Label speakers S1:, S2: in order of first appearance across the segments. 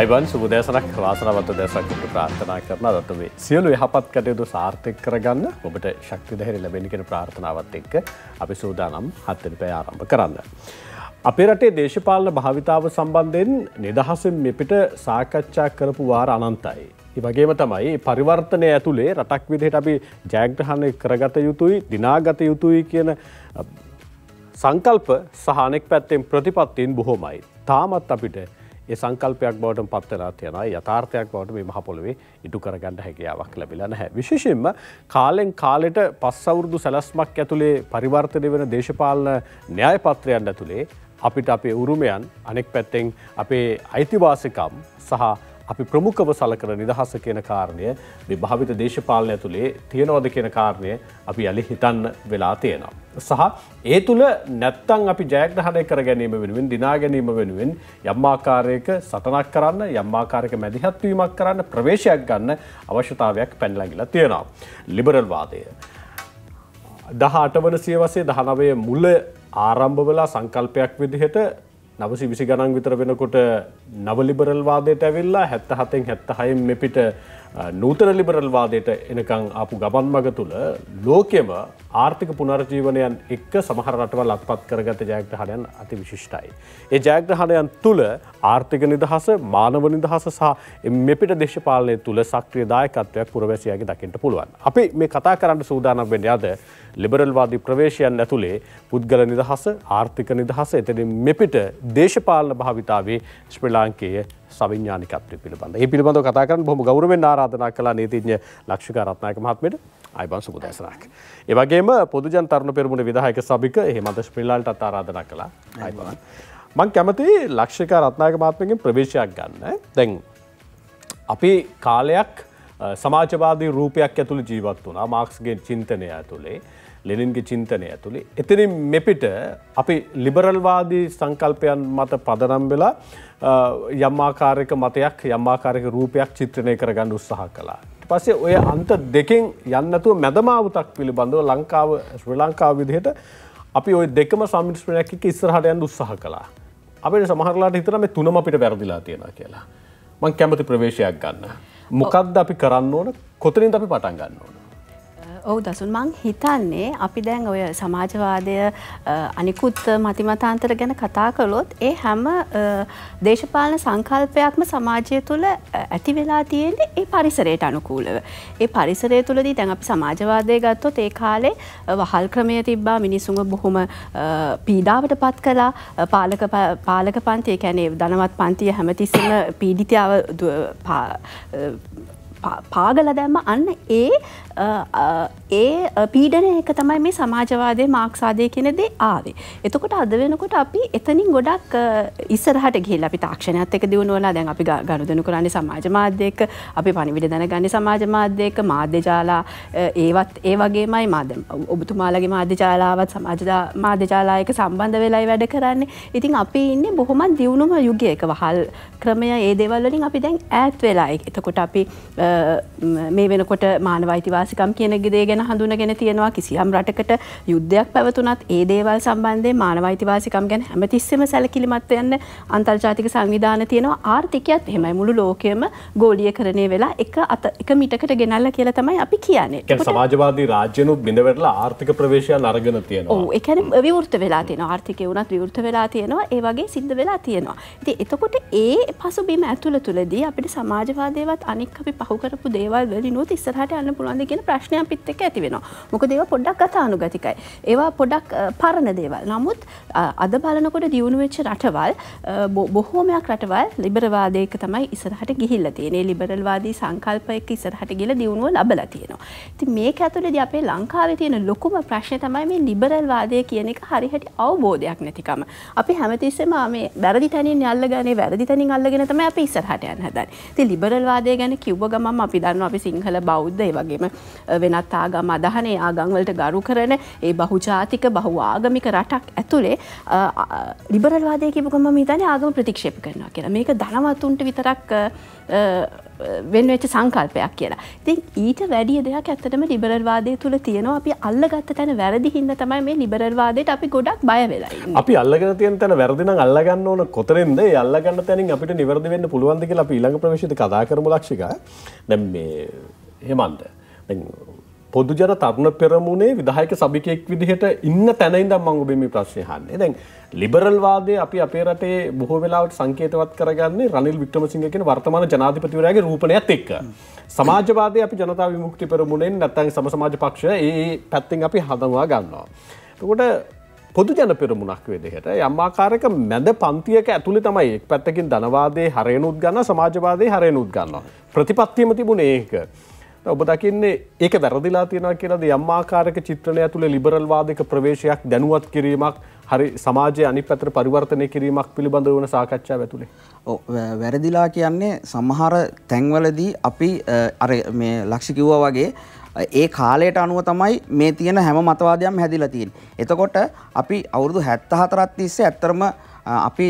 S1: අයිබන් සුබදෑසනක් වාසනවත දැසක්කට ප්‍රාර්ථනා කරන දත්ත මේ සියලු යහපත් කටයුතු සාර්ථක කරගන්න ඔබට ශක්ති දැහරි ලැබෙනකෙන ප්‍රාර්ථනාවත් එක්ක අපි සූදානම් හත්තන පැ ආරම්භ කරන්න. අපේ රටේ දේශපාලන භාවිතාව සම්බන්ධයෙන් නිදහසෙන් මෙපිට සාකච්ඡා කරපු වාර අනන්තයි. වගේම තමයි පරිවර්තනය ඇතුළේ රටක් විදිහට අපි ජෑග්‍රහණය කරගත යුතුයි දිනාගත යුතුයි කියන සංකල්ප සහනෙක් පැත්තෙන් ප්‍රතිපත්තියෙන් බොහොමයි. තාමත් අපිට ඒ සංකල්පයක් බවට පත්වලා තියෙනවා යථාර්ථයක් බවට මේ මහපොළොවේ ඉටු කරගන්න හැකියාවක් ලැබිලා නැහැ. විශේෂයෙන්ම කාලෙන් කාලෙට පස් අවුරුදු සැලස්මක් ඇතුලේ පරිවර්තනය වෙන දේශපාලන න්‍යායපත්‍රයන් ඇතුලේ අපිට අපේ උරුමයන් අනෙක් පැත්තෙන් අපේ අයිතිවාසිකම් සහ අපි ප්‍රමුඛව සලකන නිදහස කියන කාරණය මේ භාවිත දේශපාලනය ඇතුළේ තියෙනවද කියන කාරණය අපි යළි හිතන්න වෙලා තියෙනවා. සහ ඒ තුළ නැත්තං අපි ජයග්‍රහණය කර ගැනීම වෙනුවෙන් දිනා ගැනීම වෙනුවෙන් යම්මාකාරයක සටනක් කරන්න යම්මාකාරක මැදිහත්වීමක් කරන්න ප්‍රවේශයක් ගන්න අවශ්‍යතාවයක් පැන්ලැගිලා තියෙනවා. ලිබරල්වාදය. දහට වන සියවසේ දහනවය මුල්ල ආරම්භ වෙලා සංකල්පයක් විදිහට නවසි විසි ගණන් විතර වෙනකොට නවලිබරල්වාදයට ඇවිල්ලා හැත්ත හතෙන් හැත්ත හයම් මෙපිට නූතන ලිබරල්වාදයට එනකං අපපු ගබන් මග තුළ ලෝකෙම ආර්ථික පුනර්ජීවනයන් එක්ක සමහරටවල් අත්පත් කරගත ජයග්‍රහණයන් අති විශිෂ්ටයි. ඒ ජයග්‍රහණයන් තුළ ආර්ථික නිදහස මානව නිදහස සහ මෙපිට දේශපාලනය තුළ සක්්‍රිය දායකත්වයක් පුරවැසියාගේ දකිට පුළුවන්. අපි මේ කතා කරන්න සූදානම් වෙන අද ලිබරල්වාදී ප්‍රවේශයන් ඇතුළේ පුද්ගල නිදහස ආර්ථික නිදහස එතන මෙපිට දේශපාලන භාවිතාවේ ශ්‍රී ලාංකයේ සවිඥානිකත්වය පිළිබඳ ඒ පිළිබඳව කතා කරන්න බොහොම ගෞරවයෙන් ආරාධනා කළා නීතිඥ ලක්ෂිකා රත්නායක මහත්මියට අයිබන් සුබදසරක්. ඒවගේම පොදුජන් තරුණ පෙරමුණ විදාහයක සභික හෙමන්ත ශ්‍රීලාල්ටත් ආරාධනා කළා අයිබවන්. මං කැමති ලක්ෂිකා රත්නායක මහත්මකින් ප්‍රවේශයක් ගන්න දැන් අපි කාලයක් සමාජවාදී රූපයක් ඇතුළ ජීවත් වුණා මාක්ස්ගේ චින්තනය ඇතුළේ ලෙනින්ගේ චින්තනය ඇතුළේ. එතනින් මෙපිට අපි ලිබරල්වාදී සංකල්පයන් මත පදනම් වෙලා යම්මාකාරයක මතයක් යම්මාකාරයක රූපයක් චිත්‍රණය කරගන්න උත්සාහ කලා. පස්සේ ඔය අන්ත දෙකෙන් යන්නතුව මැදමාවතක් පිළිබඳව ලංකාව ශ්‍රී ලංකාව විදිහට අපි ඔය දෙකම සමිශ්‍රණයක් එක ඉස්සරහට යන්න උත්සාහ කලා. අපේ සමහරලාට හිතන මේ තුනම අපිට වැරදිලා තියෙන කියලා. මං කැමති ප්‍රවේශයක් ගන්න. මොකක්ද අපි කරන්න ඕන කොතනින් අපි පටන් ගන්න ඕන.
S2: ඔවු දසුන් මං හිතන්නේ අපි දැන් ඔය සමාජවාදය අනිකුත් මතිමතාන්තර ගැන කතා කළොත් ඒ හැම දේශපාලන සංකල්පයක්ම සමාජය තුළ ඇති වෙලා තියෙන්නේ ඒ පරිසරයට අනුකූලව. ඒ පරිසරය තුළදී දැන් අපි සමාජවාදය ගත්තොත් ඒ කාලේ වහල් ක්‍රමය තිබ්බා මිනිසුන් බොහොම පීඩාවට පත් කලා පාලක පාලක පන්තිය කැනේ දනවත් පන්තිය හැමතිස්සම පීඩිතාව පාගල දැම්ම අන්න ඒ ඒ පීඩන එක තමයි මේ සමාජවාදය මාක්සාදය කෙනෙදේ ආවේ. එතකොට අද වෙනකොට අපි එතනින් ගොඩක් ඉස්සරහට ගිල් අපි තාක්ෂණයත් එක දියුණුවලා දැන් අපි ගණුදනු කරන්නේ සමාජ මාධ්‍යයක අපි පනිවිට දැන ගන්න සමාජ මාධ්‍යයක මාධ්‍යජාලා ඒවත් ඒ වගේමයි මාධ ඔබතුමාලගේ මාධ්‍යජාලාවත් සමාජ මාධ්‍යජාලායක සම්බන්ධ වෙලායි වැඩ කරන්නේ ඉතින් අපි ඉන්න බොහොමත් දියුණුම යුගයක වහල් ක්‍රමය ඒ දේවල්ලින් අපි දැන් ඈත් වෙලායි එතකොට අපි මේ වෙනකොට මානවයිතිවාසිකම් කියන ගෙදේ ගැන හඳුනගෙන තියෙනවා කිසියම් රටකට යුද්ධයක් පැවතුනත් ඒ දේවල් සම්බන්ධය මානවයිතිවාසිකම් ගැන හැමතිස්සම සැලකිලිමත් යන්න අන්තර්ජාතික සංවිධාන තියෙනවා ආර්ථිකයත් එහෙමයි මුළු ලෝකයම ගෝලිය කරණය වෙලා එක අත එක මිටකට ගෙනල්ල කියලා තමයි අපි කියන්නේ
S1: සමාජවාදී රාජ්‍යනු බිඳවැටලා ආර්ථික ප්‍රවේශය අරගෙන තියෙනවා
S2: එකන විවෘත වෙලා තියෙන ආර්ථිකය වුණත් විවෘත වෙලා තියෙනවා ඒ වගේ සිද්ධ වෙලා තියෙනවා ඉති එතකොට ඒ පසුබිම ඇතුළ තුළදී අපිට සමාජවාදයවත් අනික් අපි පහු කරපු දේවල් වලිනුත් ඉස්සරහට යන්න පුළුවන්ද කියන ප්‍රශ්නය අපිත් එක්ක ඇති වෙනවා. මොකද ඒවා පොඩ්ඩක් ගතානුගතිකයි. ඒවා පොඩක් පරණ දේවල්. නමුත් අද බලනකොට දියුණු වෙච්ච රටවල් බොහෝමයක් රටවල් ලිබරවාදයක තමයි ඉස්සරහට ගිහිල්ලා තියෙන්නේ. ලිබරල්වාදී සංකල්පයක ඉස්සරහට ගිහලා දියුණුව ලැබලා තියෙනවා. ඉතින් මේක ඇතුළේදී අපේ ලංකාවේ තියෙන ලොකුම ප්‍රශ්නේ තමයි මේ ලිබරල්වාදය කියන එක හරියට අවබෝධයක් නැතිකම. අපි හැමතිස්සෙම මේ වැරදි තැනින් අල්ලගන්නේ වැරදි තැනින් අල්ලගෙන තමයි අපි ඉස්සරහට යන්න හදන්නේ. ඉතින් ලිබරල්වාදය ගැන කිව්ව ගමන් ගමම් අපි දන්න අපි සිංහල බෞද්ධය වගේම වෙනත් ආගම් අදහනේ ආගංවලට ගරු කරන ඒ බහුජාතික බහු ආගමික රටක් ඇතුළේ ලිබරල්වාදය කිපු ගම හිතන ආගම ප්‍රතික්ෂප කරනවා කියලා මේක ධනවතුන්ට විතරක් වෙන්වෙච්ච සංකල්පයක් කියලා. ති ඊට වැඩිය දෙයක් ඇත්තටම ලිබරල්වාදය තුළ තියෙනවා අපි අල්ලගත්ත තැන වැරදි හින්න තමයි මේ ලිබරල්වාදයට අපි ගොඩක් බය වෙලයි.
S1: අපි අල්ලගෙන තියන තැන වැරදින අල්ලගන්න ඕන කොතරෙන්ද අල්ලගන්න තැනින් අපිට නිවැරදි වෙන්න පුළුවන්ද කියලා අපි ඊළඟ ප්‍රවේශයට කතා කරමු ලක්ෂික දැම් මේ හෙමන්ට පොදුජන තරුණ පෙරමුණේ විදායක සභිකයෙක් විදිහට ඉන්න තැනයින් දම් මංගුබේ මේ ප්‍රශ්නය හන්නේ දැන් ලිබරල්වාදය අපි අපේ රටේ බොහෝ වෙලාවට සංකේතවත් කරගන්නේ රනිල් වික්‍රමසිංහකෙන වර්තමාන ජනාධිපතිවරයාගේ රූපණයත් එක්ක. සමාජවාදය අපි ජනතාව විමුක්ති පෙරමුණෙන් නැත්තන් සමසමාජ පක්ෂ ඒ පැත්තෙන් අපි හදවා ගන්නවා. එතකොට පොදු ජන පෙරමුණක් වෙදහට යම්මාකාරක මැද පන්තියක ඇතුළි තමයි එක් පැත්තකින් ධනවාදේ හරයනුත් ගන්න සමාජවාදය හරයනුත් ගන්නවා. ප්‍රතිපත්තියම තිබුණ ඒක. ඔබ දකින්නේ ඒක වැරදිලා තියෙනවා කියලද යම්මාකාරක චිත්‍රණය තුළ ලිබරල්වාදක ප්‍රවේශයක් දැනුවත් කිරීමක් හරි සමාජය අනි පැතර පරිවර්තනය කිරීමක් පිළිබඳ වන
S3: සාකච්ඡා ඇතුළේ. වැරදිලා කියන්නේ සමහර තැන්වලදී අපි අර මේ ලක්ෂිකිව්ව වගේ ඒ කාලයට අනුව තමයි මේ තියෙන හැම මතවාදයම් හැදිලතින්. එතකොට අපි අවුරුදු හැත්ත හතරත්තිස්සේ ඇත්තරම අපි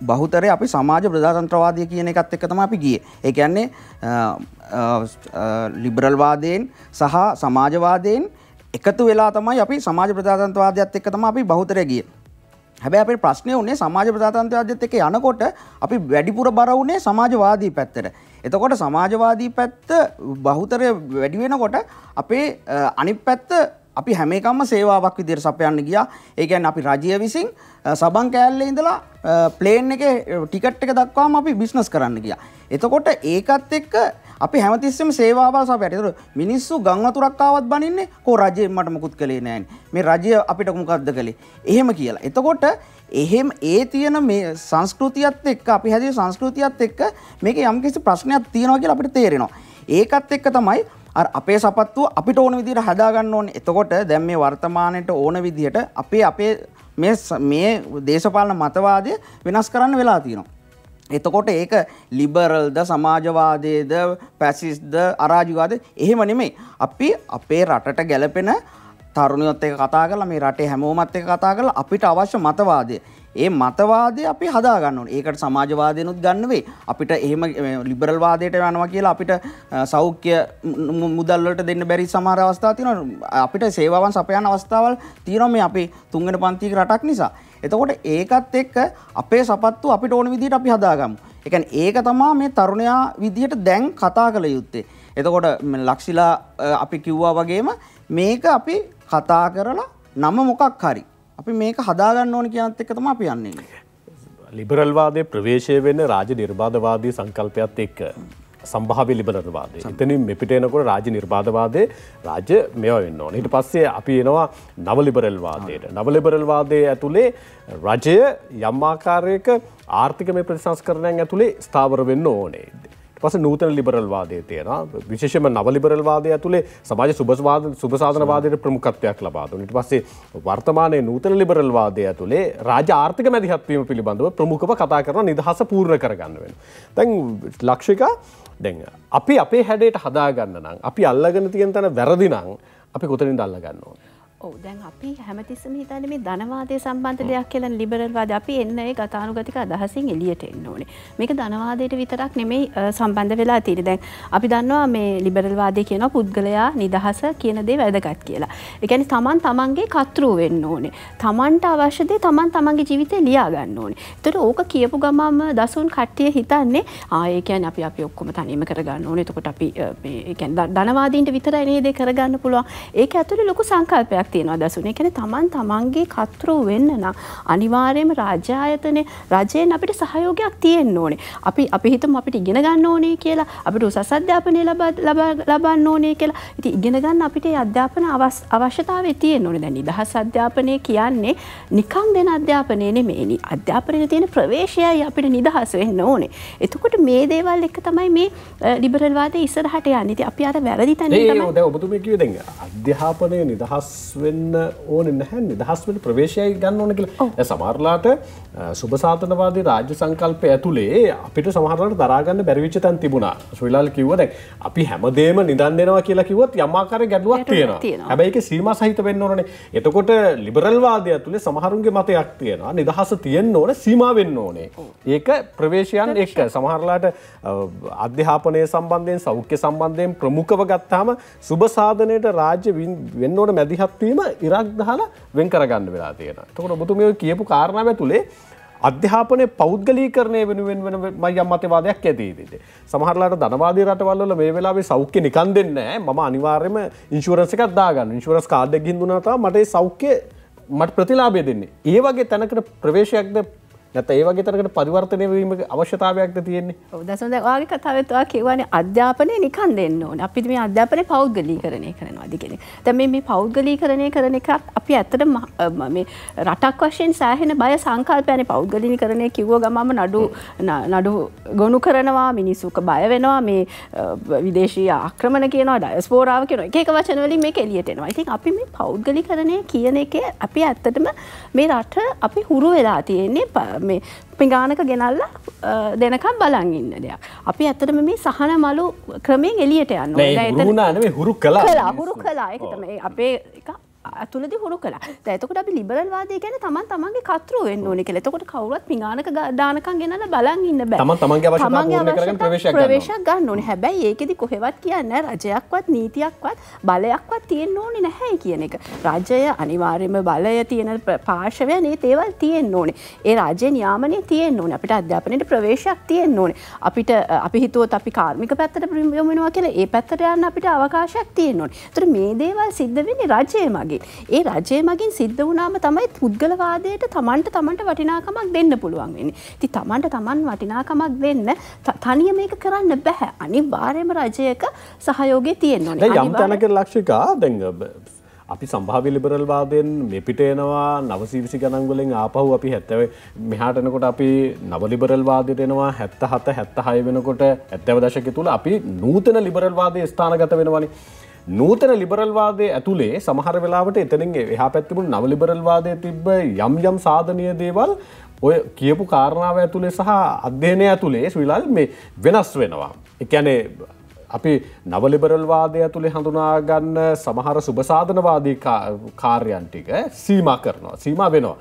S3: බහුතරය අපි සමාජ ප්‍රධාතන්ත්‍රවාදය කියන එකත් එක්ක තම අපි ගිය ඒඇන්නේ ලිබරල්වාදයෙන් සහ සමාජවාදයෙන් එකතු වෙලා තමයි අපි සමාජ ප්‍රධාතන්ත්‍රවාදයක්ත් එක්ක තම අපි බහුතර ගිය හැබැ අප ප්‍රශ්නය වන්නේ සමාජ ප්‍රධාතන්ත්‍රවාදයත් එක යනකොට අපි වැඩිපුර බර වුණේ සමාජවාදී පැත්තර එතකොට සමාජවාදී පැත්ත බහුතරය වැඩිවෙනකොට අපේ අනිත් පැත්ත අපි හැම එකම සේවාවක් විදිර සපයන්න ගියා ඒකැන් අපි රජය විසින් සබන් කෑල්ලේ ඉඳලා ප්ලේන් එක ටිකට් එක දක්වාම අපි බිස්්නස් කරන්න ගියා. එතකොට ඒකත් එක්ක අපි හැමතිස්සම සේවාවල් සප ඇතර මිනිස්සු ගංවතුරක්කාවත් බනින්නේ කෝ රජය මටමකුත් කළේ නෑන් මේ රජය අපිට කුමකක්ද කළේ එහෙම කියලා. එතකොට එහෙම ඒ තියෙන මේ සංස්කෘතියත් එක් අපි හැදි සංස්කෘතියත් එක්ක මේක යම්කිසි ප්‍රශ්නයක් තියෙනවා කියලා අපිට තේරෙනවා. ඒකත් එක්ක තමයි අපේ සපත්තු අපිට ඕන විදිට හදාගන්න ඕන එතකොට දැම් මේ වර්තමානයට ඕන විදිහට අපේ අපේ මේ දේශපාලන මතවාදය වෙනස් කරන්න වෙලා තියෙනවා. එතකොට ඒක ලිබරල්ද සමාජවාදයේද පැසිස්ද අරාජිවාද එහෙම නෙමේ. අපි අපේ රටට ගැලපෙන තරුණයොත් එක කතා කලා මේ රටේ හැමෝමත් එක කතා කළ අපිට අවශ්‍ය මතවාදය. ඒ මතවාදය අපි හදාගන්න ඕනේ. ඒකට සමාජවාදයනොත් ගන්න වෙයි. අපිට එහෙම ලිබරල් වාදයට යනවා කියලා අපිට සෞඛ්‍ය මුදල් වලට දෙන්න බැරි සමහර අවස්ථා තියෙනවා. අපිට සේවාවන් සපයන අවස්ථාවල් තියෙනවා මේ අපේ තුන්වෙනි පන්තික රටක් නිසා. එතකොට ඒකත් එක්ක අපේ සපත්තු අපිට ඕන විදිහට අපි හදාගමු. ඒ කියන්නේ ඒක තමයි මේ තරුණයා විදිහට දැන් කතා කළ යුත්තේ. එතකොට ලක්ෂිලා අපි කිව්වා වගේම මේක අපි කතා කරලා නම මොකක් හරි අපි මේක හදාගන්න ඕන කියනත් එක්ක තමයි අපි යන්නේ.
S1: ලිබරල්වාදයේ ප්‍රවේශය වෙන රාජ්‍ය නිර්බාධවාදී සංකල්පයත් එක්ක සම්භාවි ලිබරවාදය එතනින් මෙපිට එනකොට රාජ නිර්බාධවාදය රාජ්‍ය මෙව වෙන්න ඕන ඊට පස්සේ අපි එනවා නවලිබරල්වාදයට නවලිබරල්වාදය ඇතුළේ රජය යම්මාකාරයක ආර්ථික මේ ප්‍රතිසංස්කරණයන් ඇතුළේ ස්ථාවර වෙන්න ඕනේ පස නූතන ලිබරල්වාදය තියෙන විශේෂම නවලිබරල්වාදය ඇතුළේ සමාජ සුභස්වාද සුභසාධනවාදයට ප්‍රමුකත්වයක් ලබාදුන් ඉට පස්සේ වර්තමානය නූතන ලිබරල්වාදය ඇතුළේ රාජ ආර්ථික මැදිහත්වීම පිළිබඳව ප්‍රමුඛව කතා කරන නිදහස පූර්ණ කරගන්න වෙන. තැන් ලක්ෂිකා දැ අපි අපේ හැඩයට හදාගන්න නම් අපි අල්ලගෙන තියෙන් තැන වැරදිනං අපි කොතනින් දල්ලගන්නවා.
S2: ඔව දැන් අපි හැමතිස්සම හිතන මේ ධනවාදය සම්බන්ධ දෙයක් කියලා ලිබරල්වාද අපි එන්න ඒ ගතානුගතික අදහසින් එලියට එන්න ඕනේ මේක ධනවාදයට විතරක් නෙමෙයි සම්බන්ධ වෙලා තිර දැන් අපි දන්නවා මේ ලිබරල්වාදය කියන පුද්ගලයා නිදහස කියන දේ වැදගත් කියලා එකනි තමන් තමන්ගේ කතෘූ වෙන්න ඕනේ තමන්ට අවශ්‍යදේ තමන් තමන්ගේ ජීවිතය ලියා ගන්න ඕනේ තොට ඕක කියපු ගමම දසුන් කට්ටිය හිතන්නේ ආයකයන් අපි අපි ඔක්කොම තනීම කරගන්න ඕනේ තකොට අපි ධනවාදීන්ට විතර එනේදේ කරගන්න පුළුවන් ඒක ඇතුළ ලොකු සංකල්පයක් තියෙනවා දසුන. ඒ කියන්නේ තමන් තමන්ගේ කතෘ වෙන්න නම් අනිවාර්යයෙන්ම රාජ්‍ය ආයතනයේ රජයෙන් අපිට සහයෝගයක් තියෙන්න ඕනේ. අපි අපි හිතමු අපිට ඉගෙන ගන්න ඕනේ කියලා අපිට උසස් අධ්‍යාපනය ලබා ලබන්න ඕනේ කියලා. ඉතින් ඉගෙන ගන්න අපිට ඒ අධ්‍යාපන අවශ්‍යතාවය තියෙන්න ඕනේ. දැන් නිදහස් අධ්‍යාපනය කියන්නේ නිකන් දෙන අධ්‍යාපනය නෙමෙයි. අධ්‍යාපනයේ තියෙන ප්‍රවේශයයි අපිට නිදහස් වෙන්න ඕනේ. එතකොට මේ දේවල් එක තමයි මේ ලිබරල්වාද ඉස්සරහට යන්නේ. ඉතින් අපි අර වැරදි තැන තමයි.
S1: ඒ ඔබතුමී කිව්වේ දැන් අධ්‍යාපනයේ නිදහස් වෙන්න ඕන නැහැ නිදහස් වෙන ප්‍රවේශයයි ගන්න ඕන කියලා සමහරලාට සුභසාතනවාදී රාජ්‍ය සංකල්පය ඇතුළේ අපිට සමහරලට දරාගන්න බැරිවිච්ච තැන් තිබුණා ශ්‍රීලාල් කිව්ව දැන් අපි හැමදේම නිදන් දෙනවා කියලා කිව්වොත් යමාකාර ගැටලුවක් තියෙනවා හැබැයි ඒක සීමා සහිත වෙන්න ඕනේ එතකොට ලිබරල් වාදය ඇතුළේ සමහරුන්ගේ මතයක් තියෙනවා නිදහස තියෙන්න ඕන සීමා වෙන්න ඕනේ ඒක ප්‍රවේශයන් එක්ක සමහරලාට අධ්‍යාපනය සම්බන්ධයෙන් සෞඛ්‍ය සම්බන්ධයෙන් ප්‍රමුඛව ගත්තාම සුභ සාධනයට රාජ්‍ය වෙන්නෝට මැදිහත්ව ශක්තියම ඉරක් දහලා වෙන් කරගන්න වෙලා තියෙන. තකොට ඔබතුම කියපු කාරණාව ඇතුළේ අධ්‍යාපනය පෞද්ගලීකරණය වෙනුවෙන් වෙන මයි අම්මතවාදයක් ඇතිීදේ. සමහරලාට දනවාද රටවල්ල මේ වෙලාවේ සෞඛ්‍ය නිකන් දෙන්න ම අනිවාර්යම ඉංශුවරන්ස එකක් දාගන්න ඉංශුවරස් කාඩ ගින්දුනතා මට සෞඛ්‍ය මට ප්‍රතිලාබය දෙන්නේ. ඒ වගේ තැනකට ප්‍රවේශයක්ද නැත ඒ වගේ තරකට පරිවර්තනය වීම අවශ්‍යතාවයක්ද තියෙන්නේ
S2: දසඳ වාගේ කතාවත්වා කියවනේ අධ්‍යාපනය නිකන් දෙන්න ඕන අපි මේ අධ්‍යාපනය පෞද්ගලී කරණය කරනවාද කෙනෙ තැම මේ පෞද්ගලී කරණය කරන එකත් අපි ඇත්තට මේ රටක් වශයෙන් සෑහෙන බය සංකල්පයන පෞද්ගලී කරණය කිව්ව ගමම නඩු නඩු ගොුණු කරනවා මිනිස්සුක බය වෙනවා මේ විදේශී ආක්‍රමණ කියනවා ඩයස්පෝරාව කියන එක වචනවලින් මේ එලියටෙනවා ඉතින් අපි මේ පෞද්ගලි කරණය කියන එක අපි ඇත්තටම මේ රට අපි හුරු වෙලා තියෙන්නේ මේ පිගානක ගෙනල්ල දෙනකම් බලන් ඉන්න දෙයක්. අපි ඇත්තටම මේ සහන මලු ක්‍රමෙන් එලියට යන්න
S1: හුරු කලා
S2: හුරු කලා එකතම අපේ ඇතුළද හුරු කලා ඇතකට අපි ලිබරල්වාදය ගැන තමන් තමන්ගේ කතරුව වෙන්න ඕනි කෙ එතකොට කවරුත් පිගානක ගානකන් ගෙනල බලන් ඉන්න බෑ තමන්ගේ ප්‍රවේශක් ගන්න ඕන හැබැයි ඒකෙදි කොහෙවත් කියන්න රජයක්වත් නීතියක්වත් බලයක්වත් තියෙන් ඕනි නැහැ කියන එක රජය අනිවාර්යම බලය තියෙන පාර්ශවය නේ තේවල් තියෙන් ඕනේ ඒ රාජය න්‍යාමනය තියෙන් ඕන අපිට අධ්‍යාපනයට ප්‍රවේශයක් තියෙන් ඕනේ අපිට අපි හිතුවත් අපි කාර්මික පැත්තට ප්‍රියමෙනවා කියලා ඒ පැත්තට යන්න අපිට අවකාශයක් තියෙන් ඕනේ තුර මේ දේවල් සිද්ධ වෙන්නේ රජය මගේ මගින්. ඒ රජය මගින් සිද්ධ වනාම තමයි පුද්ගලවාදයට තමන්ට තමන්ට වටිනාකමක් දෙන්න පුළුවන් වෙන්න. ති තමන්ට තමන් වටිනාකමක් දෙන්න තනිය මේක කරන්න බැහැ අනි වාරයම රජයක සහයෝගේ තියෙන්න්න යම් තැනක
S1: ලක්ෂිකා දැඟ අපි සම්භාවි ලිබරල්වාදයෙන් මෙපිටේනවා නවසීවිසි ගණන්ගලින් ආපහු අපි හැත්තවේ මෙහාටනකොට අපි නවලිබරල්වාදයටෙනවා හැත්ත හත හැත්ත හය වෙනකොට ඇත්තව දශක තුළ අපි නූතන ලිබරල්වාදය ස්ථානගත වෙනවනි නූතන ලිබරල්වාදය ඇතුළේ සමහර වෙලාට එතනින් එහා පැත්තිබුණ නව ලිබරල්වාදය තිබ යම් යම් සාධනය දේවල් ඔය කියපු කාරණාව ඇතුළේ සහ අධ්‍යනය ඇතුළේ ශ්‍රීලල් මේ වෙනස් වෙනවා. එකැනේ අපි නවලිබරල්වාදය ඇතුළේ හඳුනාගන්න සමහර සුභසාධනවාදී කාර්යන්ටික සීම කරනවා සීම වෙනවා.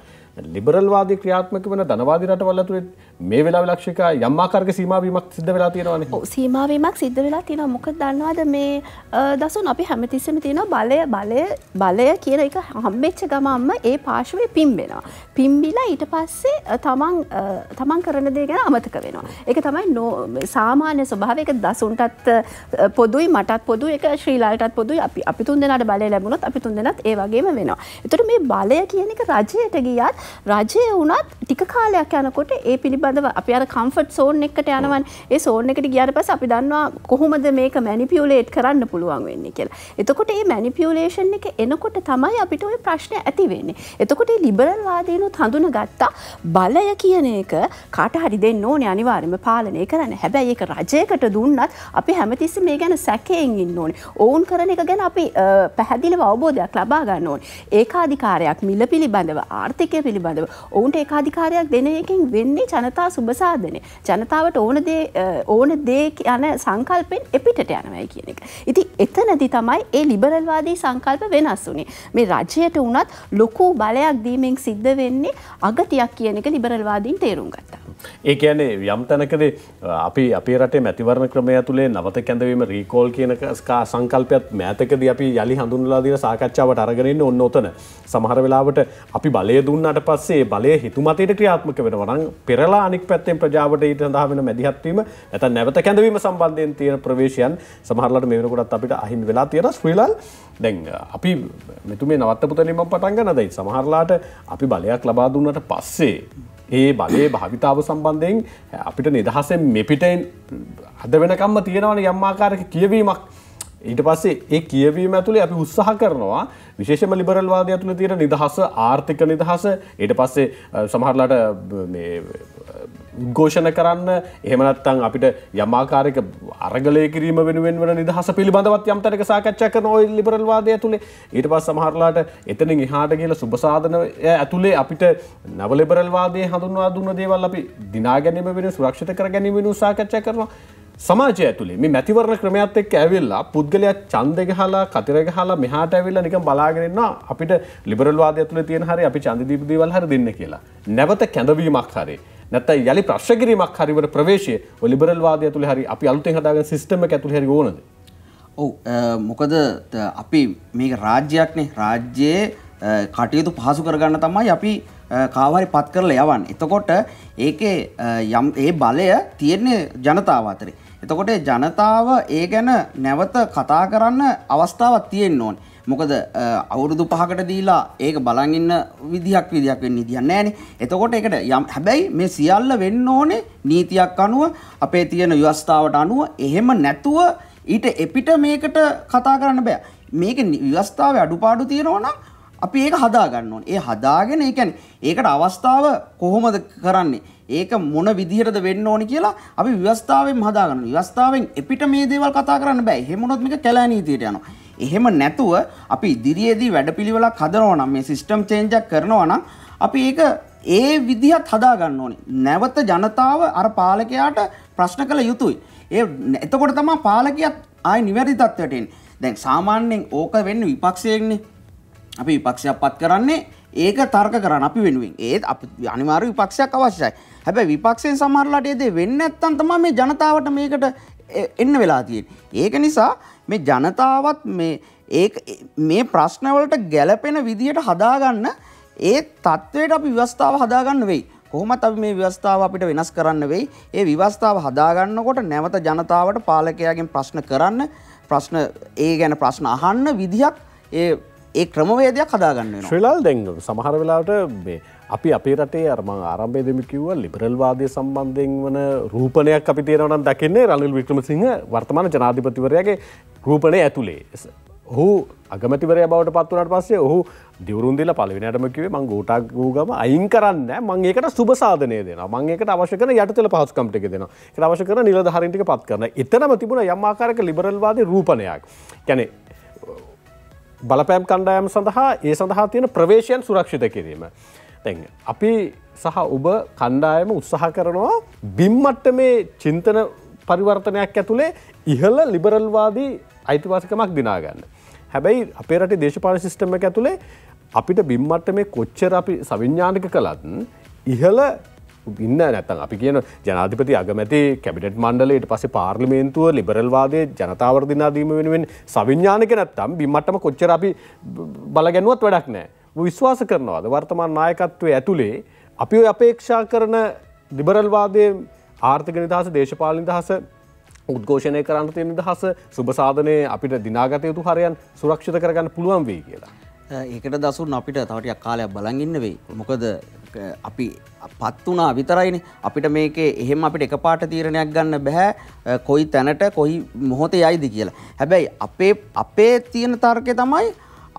S1: ලිබරල්වාදී ක්‍රියාත්මක වන ධනවාදී රටවල්ලතුළේ මේ වෙලා ලක්ෂික යම්මාකාරක සීමාවීමක් සිද්ධ වෙලා තියෙනවාන
S2: සීමාවීමක් සිද්ධ වෙලා තියෙන මොක දන්නවාද මේ දසුන් අපි හැමතිස්සම තියෙන බලය බලය බලය කියන එක හම්බෙච්ච ගමම්ම ඒ පාශවය පිම්බෙනවා. පිම්බිලා ඊට පස්සේ තමන් තමන් කරන දේ ගැන අමතක වෙනවා. එක තමයි නෝ සාමාන්‍ය ස්වභාවක දසුන්ටත් පොදුයි මටත් පොදු එක ශ්‍රීලාටත් පොදුයි අපි අපි තුන් දෙනට බලය ලැබුණොත් අපි තුන් දෙනත් ඒ වගේම වෙනවා. එතුට මේ බලය කියන එක රජයට ගියත් රජය වුණත් ටික කාලයක් යනකොට ඒ පිළිබඳ පිළිබඳව අපි අර කම්ෆට් සෝන් එකට යනවන් ඒ සෝන් එකට ගියට පස්සේ අපි දන්නවා කොහොමද මේක මැනිපියුලේට් කරන්න පුළුවන් වෙන්නේ කියලා. එතකොට මේ මැනිපියුලේෂන් එක එනකොට තමයි අපිට ওই ප්‍රශ්න ඇති වෙන්නේ. එතකොට ලිබරල් වාදීනුත් හඳුනගත්තා බලය කියන එක කාට හරි දෙන්න ඕනේ අනිවාර්යයෙන්ම පාලනය කරන්න. හැබැයි ඒක රජයකට දුන්නත් අපි හැමතිස්සෙම මේ ගැන සැකයෙන් ඉන්න ඕනේ. ඔවුන් කරන එක ගැන අපි පැහැදිලිව අවබෝධයක් ලබා ගන්න ඕනේ. ඒකාධිකාරයක් මිල පිළිබඳව ආර්ථිකය පිළිබඳව ඔවුන්ට ඒකාධිකාරයක් දෙන එකෙන් වෙන්නේ ජනතාව ජනතා සුබසාධනය ජනතාවට ඕන ඕන දේ යන සංකල්පෙන් එපිටට යනවයි කියන එක. ඉති එතනදි තමයි ඒ ලිබරල්වාදී සංකල්ප වෙනස් වුනේ මේ රජයට වනත් ලොකු බලයක් දීමෙන් සිද්ධ වෙන්නේ අගතියක් කියන එක ලිබරල්වාදීන් තේරුම් ගත්තා.
S1: ඒ කියන්නේ යම් තැනකද අපි අපේ රටේ මැතිවරණ ක්‍රමය තුළේ නවත කැඳවීම රීකෝල් කියන සංකල්පයත් මෑතකද අපි යළි හඳුන්ලාදීන සාකච්ඡාවට අරගෙනන්න ඔන්න ඔතන සමහර වෙලාවට අපි බලය දුන්නට පස්සේ බලය හිතුමතයට ක්‍රියාත්මක වෙනවරන් පෙරලා සහ අනික් පැත්තෙන් ප්‍රජාවට ඊට සඳහා වෙන මැදිහත්වීම නැත්නම් නැවත කැඳවීම සම්බන්ධයෙන් තියෙන ප්‍රවේශයන් සමහරවිට මේ වෙනකොටත් අපිට අහිමි වෙලා තියෙනවා ශ්‍රී ලංකාව. දැන් අපි මෙතුමේ නවත්තපු තැනින් මම පටන් ගන්නවා. දැන් සමහරලාට අපි බලයක් ලබා දුන්නට පස්සේ ඒ බලය භාවිතාව සම්බන්ධයෙන් අපිට නිදහසෙන් මෙපිටෙන් අද වෙනකම්ම තියෙනවන යම්මාකාරක කියවීමක් ඊට පස්සේ ඒ කියවීම ඇතුළේ අපි උත්සාහ කරනවා විශේෂම ලිබරල්වාදය ඇතුළ තියෙන නිදහස ආර්ථික නිදහස ඊට පස්සේ සමහරලාට උද්ඝෝෂණ කරන්න එහමනත්තන් අපිට යමාකාරක අරගලය කිරීම වෙනුවෙන් වන නිදහස පිළිබඳවත් යම් තරක සාකච්ඡා කරන ඔය ලිබරල්වාදය තුළේ ඊට පස් සමහරලාට එතනින් එහාට කියලා සුබසාධන ඇතුළේ අපිට නවලිබරල්වාදය හඳුන්වා දුන්න දේවල් අපි දිනා ගැනීම වෙන සුරක්ෂත කර ගැනීමෙනු සාකච්ඡා කරනවා සමාජය ඇතුළේ මේ මැතිවරණ ක්‍රමයත් එක් ඇවිල්ලා පුද්ගලයා චන්දෙක හලා කතරග හලා මෙහාට ඇවිල්ල නික බලාගෙනන්න අපිට ලිබරල්වාද ඇතුළ තියෙන හරි අපි චන්දදීපදීවල් හර දෙන්න කියලා. නැවත කැඳවීමක් හරේ. නැත යළි ප්‍රශ්කිරීමක් හරිවට ප්‍රවේශය ලිබරල්වාදය තුළ හරි අපි අලුතෙන් හදාග සිස්ටම ඇතුළ හරි ඕනද
S3: ඔව මොකද අපි මේ රාජ්‍යයක්නේ රාජ්‍යයේ කටයුතු පහසු කරගන්න තමයි අපි කාවරි පත් කරලා යවන්. එතකොට ඒකේ යම් ඒ බලය තියෙන්නේ ජනතාව අතරේ. එතකොට ජනතාව ඒ ගැන නැවත කතා කරන්න අවස්ථාවක් තියෙන්න ඕනේ. මොකද අවුරුදු පහකට දීලා ඒක බලන්ඉන්න විදිහක් විදිහක් වෙන්න ඉදිියන්න ෑන එතකොට එකට යම් හැබැයි මේ සියල්ල වෙන්න ඕනේ නීතියක් අනුව අපේ තියෙන ව්‍යවස්ථාවට අනුව එහෙම නැතුව ඊට එපිට මේකට කතා කරන්න බෑ මේක ව්‍යවස්ථාව අඩුපාඩු තියෙනවන අපි ඒක හදාගන්න ඕන ඒ හදාගෙන ඒකැන ඒකට අවස්ථාව කොහොමද කරන්නේ ඒක මොන විදිහටද වෙන්න ඕනි කියලා අපි ව්‍යවස්ථාවෙන් හදාගන්න ව්‍යවස්ථාවෙන් එපිට මේ දේවල් කතා කරන්න බෑ හෙමුණොත් මේක කැලෑ නීතියට යනවා එහෙම නැතුව අපි ඉදිරියේදී වැඩපිළිවෙලක් හදනවා නම් මේ සිස්ටම් චේන්ජ් එකක් කරනවා නම් අපි ඒක ඒ විදිහත් හදා ගන්න ඕනේ. නැවත ජනතාව අර පාලකයාට ප්‍රශ්න කළ යුතුයි. ඒ එතකොට තමයි පාලකයාත් ආයි නිවැරදි තත්ත්වයට එන්නේ. දැන් සාමාන්‍යයෙන් ඕක වෙන්නේ විපක්ෂයෙන්නේ. අපි විපක්ෂයක් පත් කරන්නේ ඒක තර්ක කරන්න අපි වෙනුවෙන්. ඒත් අපි අනිවාර්ය විපක්ෂයක් අවශ්‍යයි. හැබැයි විපක්ෂයෙන් සමහරලාට ඒ දේ වෙන්නේ නැත්නම් තමයි මේ ජනතාවට මේකට එන්න වෙලා තියෙන්. ඒක නිසා මේ ජනතාවත් මේ ප්‍රශ්නවලට ගැලපෙන විදිහට හදාගන්න ඒ තත්ත්වයට අපි ව්‍යවස්ථාව හදාගන්න වෙයි. කොහොමත් අපි මේ ව්‍යවස්ථාව අපිට වෙනස් කරන්න වෙයි. ඒ විවස්ථාව හදාගන්නකොට නැවත ජනතාවට පාලකයාගෙන් ප්‍රශ්න කරන්න ප්‍රශ්න ඒ ගැන ප්‍රශ්න අහන්න විදිහක් ඒ ඒ ක්‍රමවේදයක් හදාගන්න ශ්‍රලාල්
S1: දැන් සමහර වෙලාට අපි අපේ රටේ අරම ආරම්භය දෙමිකිව ලිබරල්වාදය සම්බන්ධයෙන් වන රූපණයක් අපි තේරවනම් දකින්නේ රනිල් වික්‍රමසිංහ වර්තමාන ජනාධිපතිවරයාගේ රූපණය ඇතුළේ. ඔහු අගමතිවරය බවට පත්වනට පස්සේ ඔහු දිවරුන්දිල පලවිනටමකිවේ මං ගෝටක් වූගම අයින් කරන්න මං ඒකට සුබසාධනය දෙෙන මං ඒකට අවශකන යටතල පහසුකම්ටි දෙෙන අවශ කර නිල හරිටික පත් කරන එතනම තිබුණ යම්මාකාරක ලිබරල්වාද රූපණයක් ගැන බලපෑම් කණ්ඩායම් සඳහා ඒ සඳහා තියෙන ප්‍රවේශයන් සුරක්ෂිත කිරීම. පැත්තෙන්. අපි සහ ඔබ කණ්ඩායම උත්සාහ කරනවා බිම්මට්ට මේ චින්තන පරිවර්තනයක් ඇතුළේ ඉහල ලිබරල්වාදී අයිතිවාසිකමක් දිනාගන්න. හැබැයි අපේ රට දේශපාල සිිස්ටම ඇතුළේ අපිට බිම්මට්ට මේ කොච්චර අපි සවිඤ්ඥානික කළත්න් ඉහල ඉන්න නැතන් අපි කියන ජනාධිපති අගමැති කැබිට් මණ්ඩලට පස පාර්ලිමේන්තුව ලිබරල්වාදය ජනතාවර්ධනාදීම වෙනුවෙන් සවිඤ්ඥානක නැත්තම් බිමටම කොච්චර අපි බලගැනුවත් වැඩක් නෑ විශ්වාස කරනවාද වර්තමාන නායකත්වය ඇතුළේ අපි ඔය අපේක්ෂා කරන ලිබරල්වාදය ආර්ථික නිදහස දේශපාලන නිදහස උද්ඝෝෂණය කරන්න තියෙන දහස සුභසාධනය
S3: අපිට දිනාගතයුතු හරයන් සුරක්ෂිත කරගන්න පුළුවන් වේ කියලා. ඒකට දසුන් අපිට තවටයක් කාලයක් බලඟඉන්න වෙයි. මොකද අපි පත් වනා විතරයින අපිට මේක එහෙම අපිට එක පාට තීරණයක් ගන්න බැහැ කොයි තැනට කොයි මොහොතේ යයිද කියලා. හැබැයි අපේ අපේ තියෙන තර්කය තමයි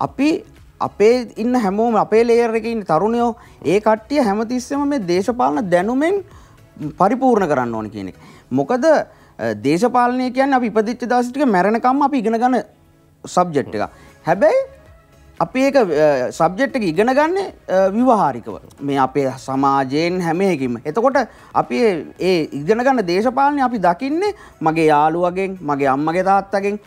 S3: අපි අපේ ඉන්න හැමෝම අපේ ලේයර් එක ඉන්න තරුණයෝ ඒ කට්ටිය හැමතිස්සම මේ දේශපාලන දැනුමෙන් පරිපූර්ණ කරන්න ඕන කියන එක. මොකද දේශපාලනය කියන්නේ අපි ඉපදිච්ච දවස් ටික මැරෙනකම් අපි ඉගෙන ගන්න සබ්ජෙක්ට් එක. හැබැයි අපි ඒක සබ්ජෙට් එක ඉගෙන ගන්න විවාහාරිකව මේ අපේ සමාජයෙන් හැමයකිම. එතකොට අපි ඒ ඉගෙන ගන්න දේශපාලනය අපි දකින්නේ මගේ යාළුවගෙන් මගේ අම්මගේ තාත්තගෙන්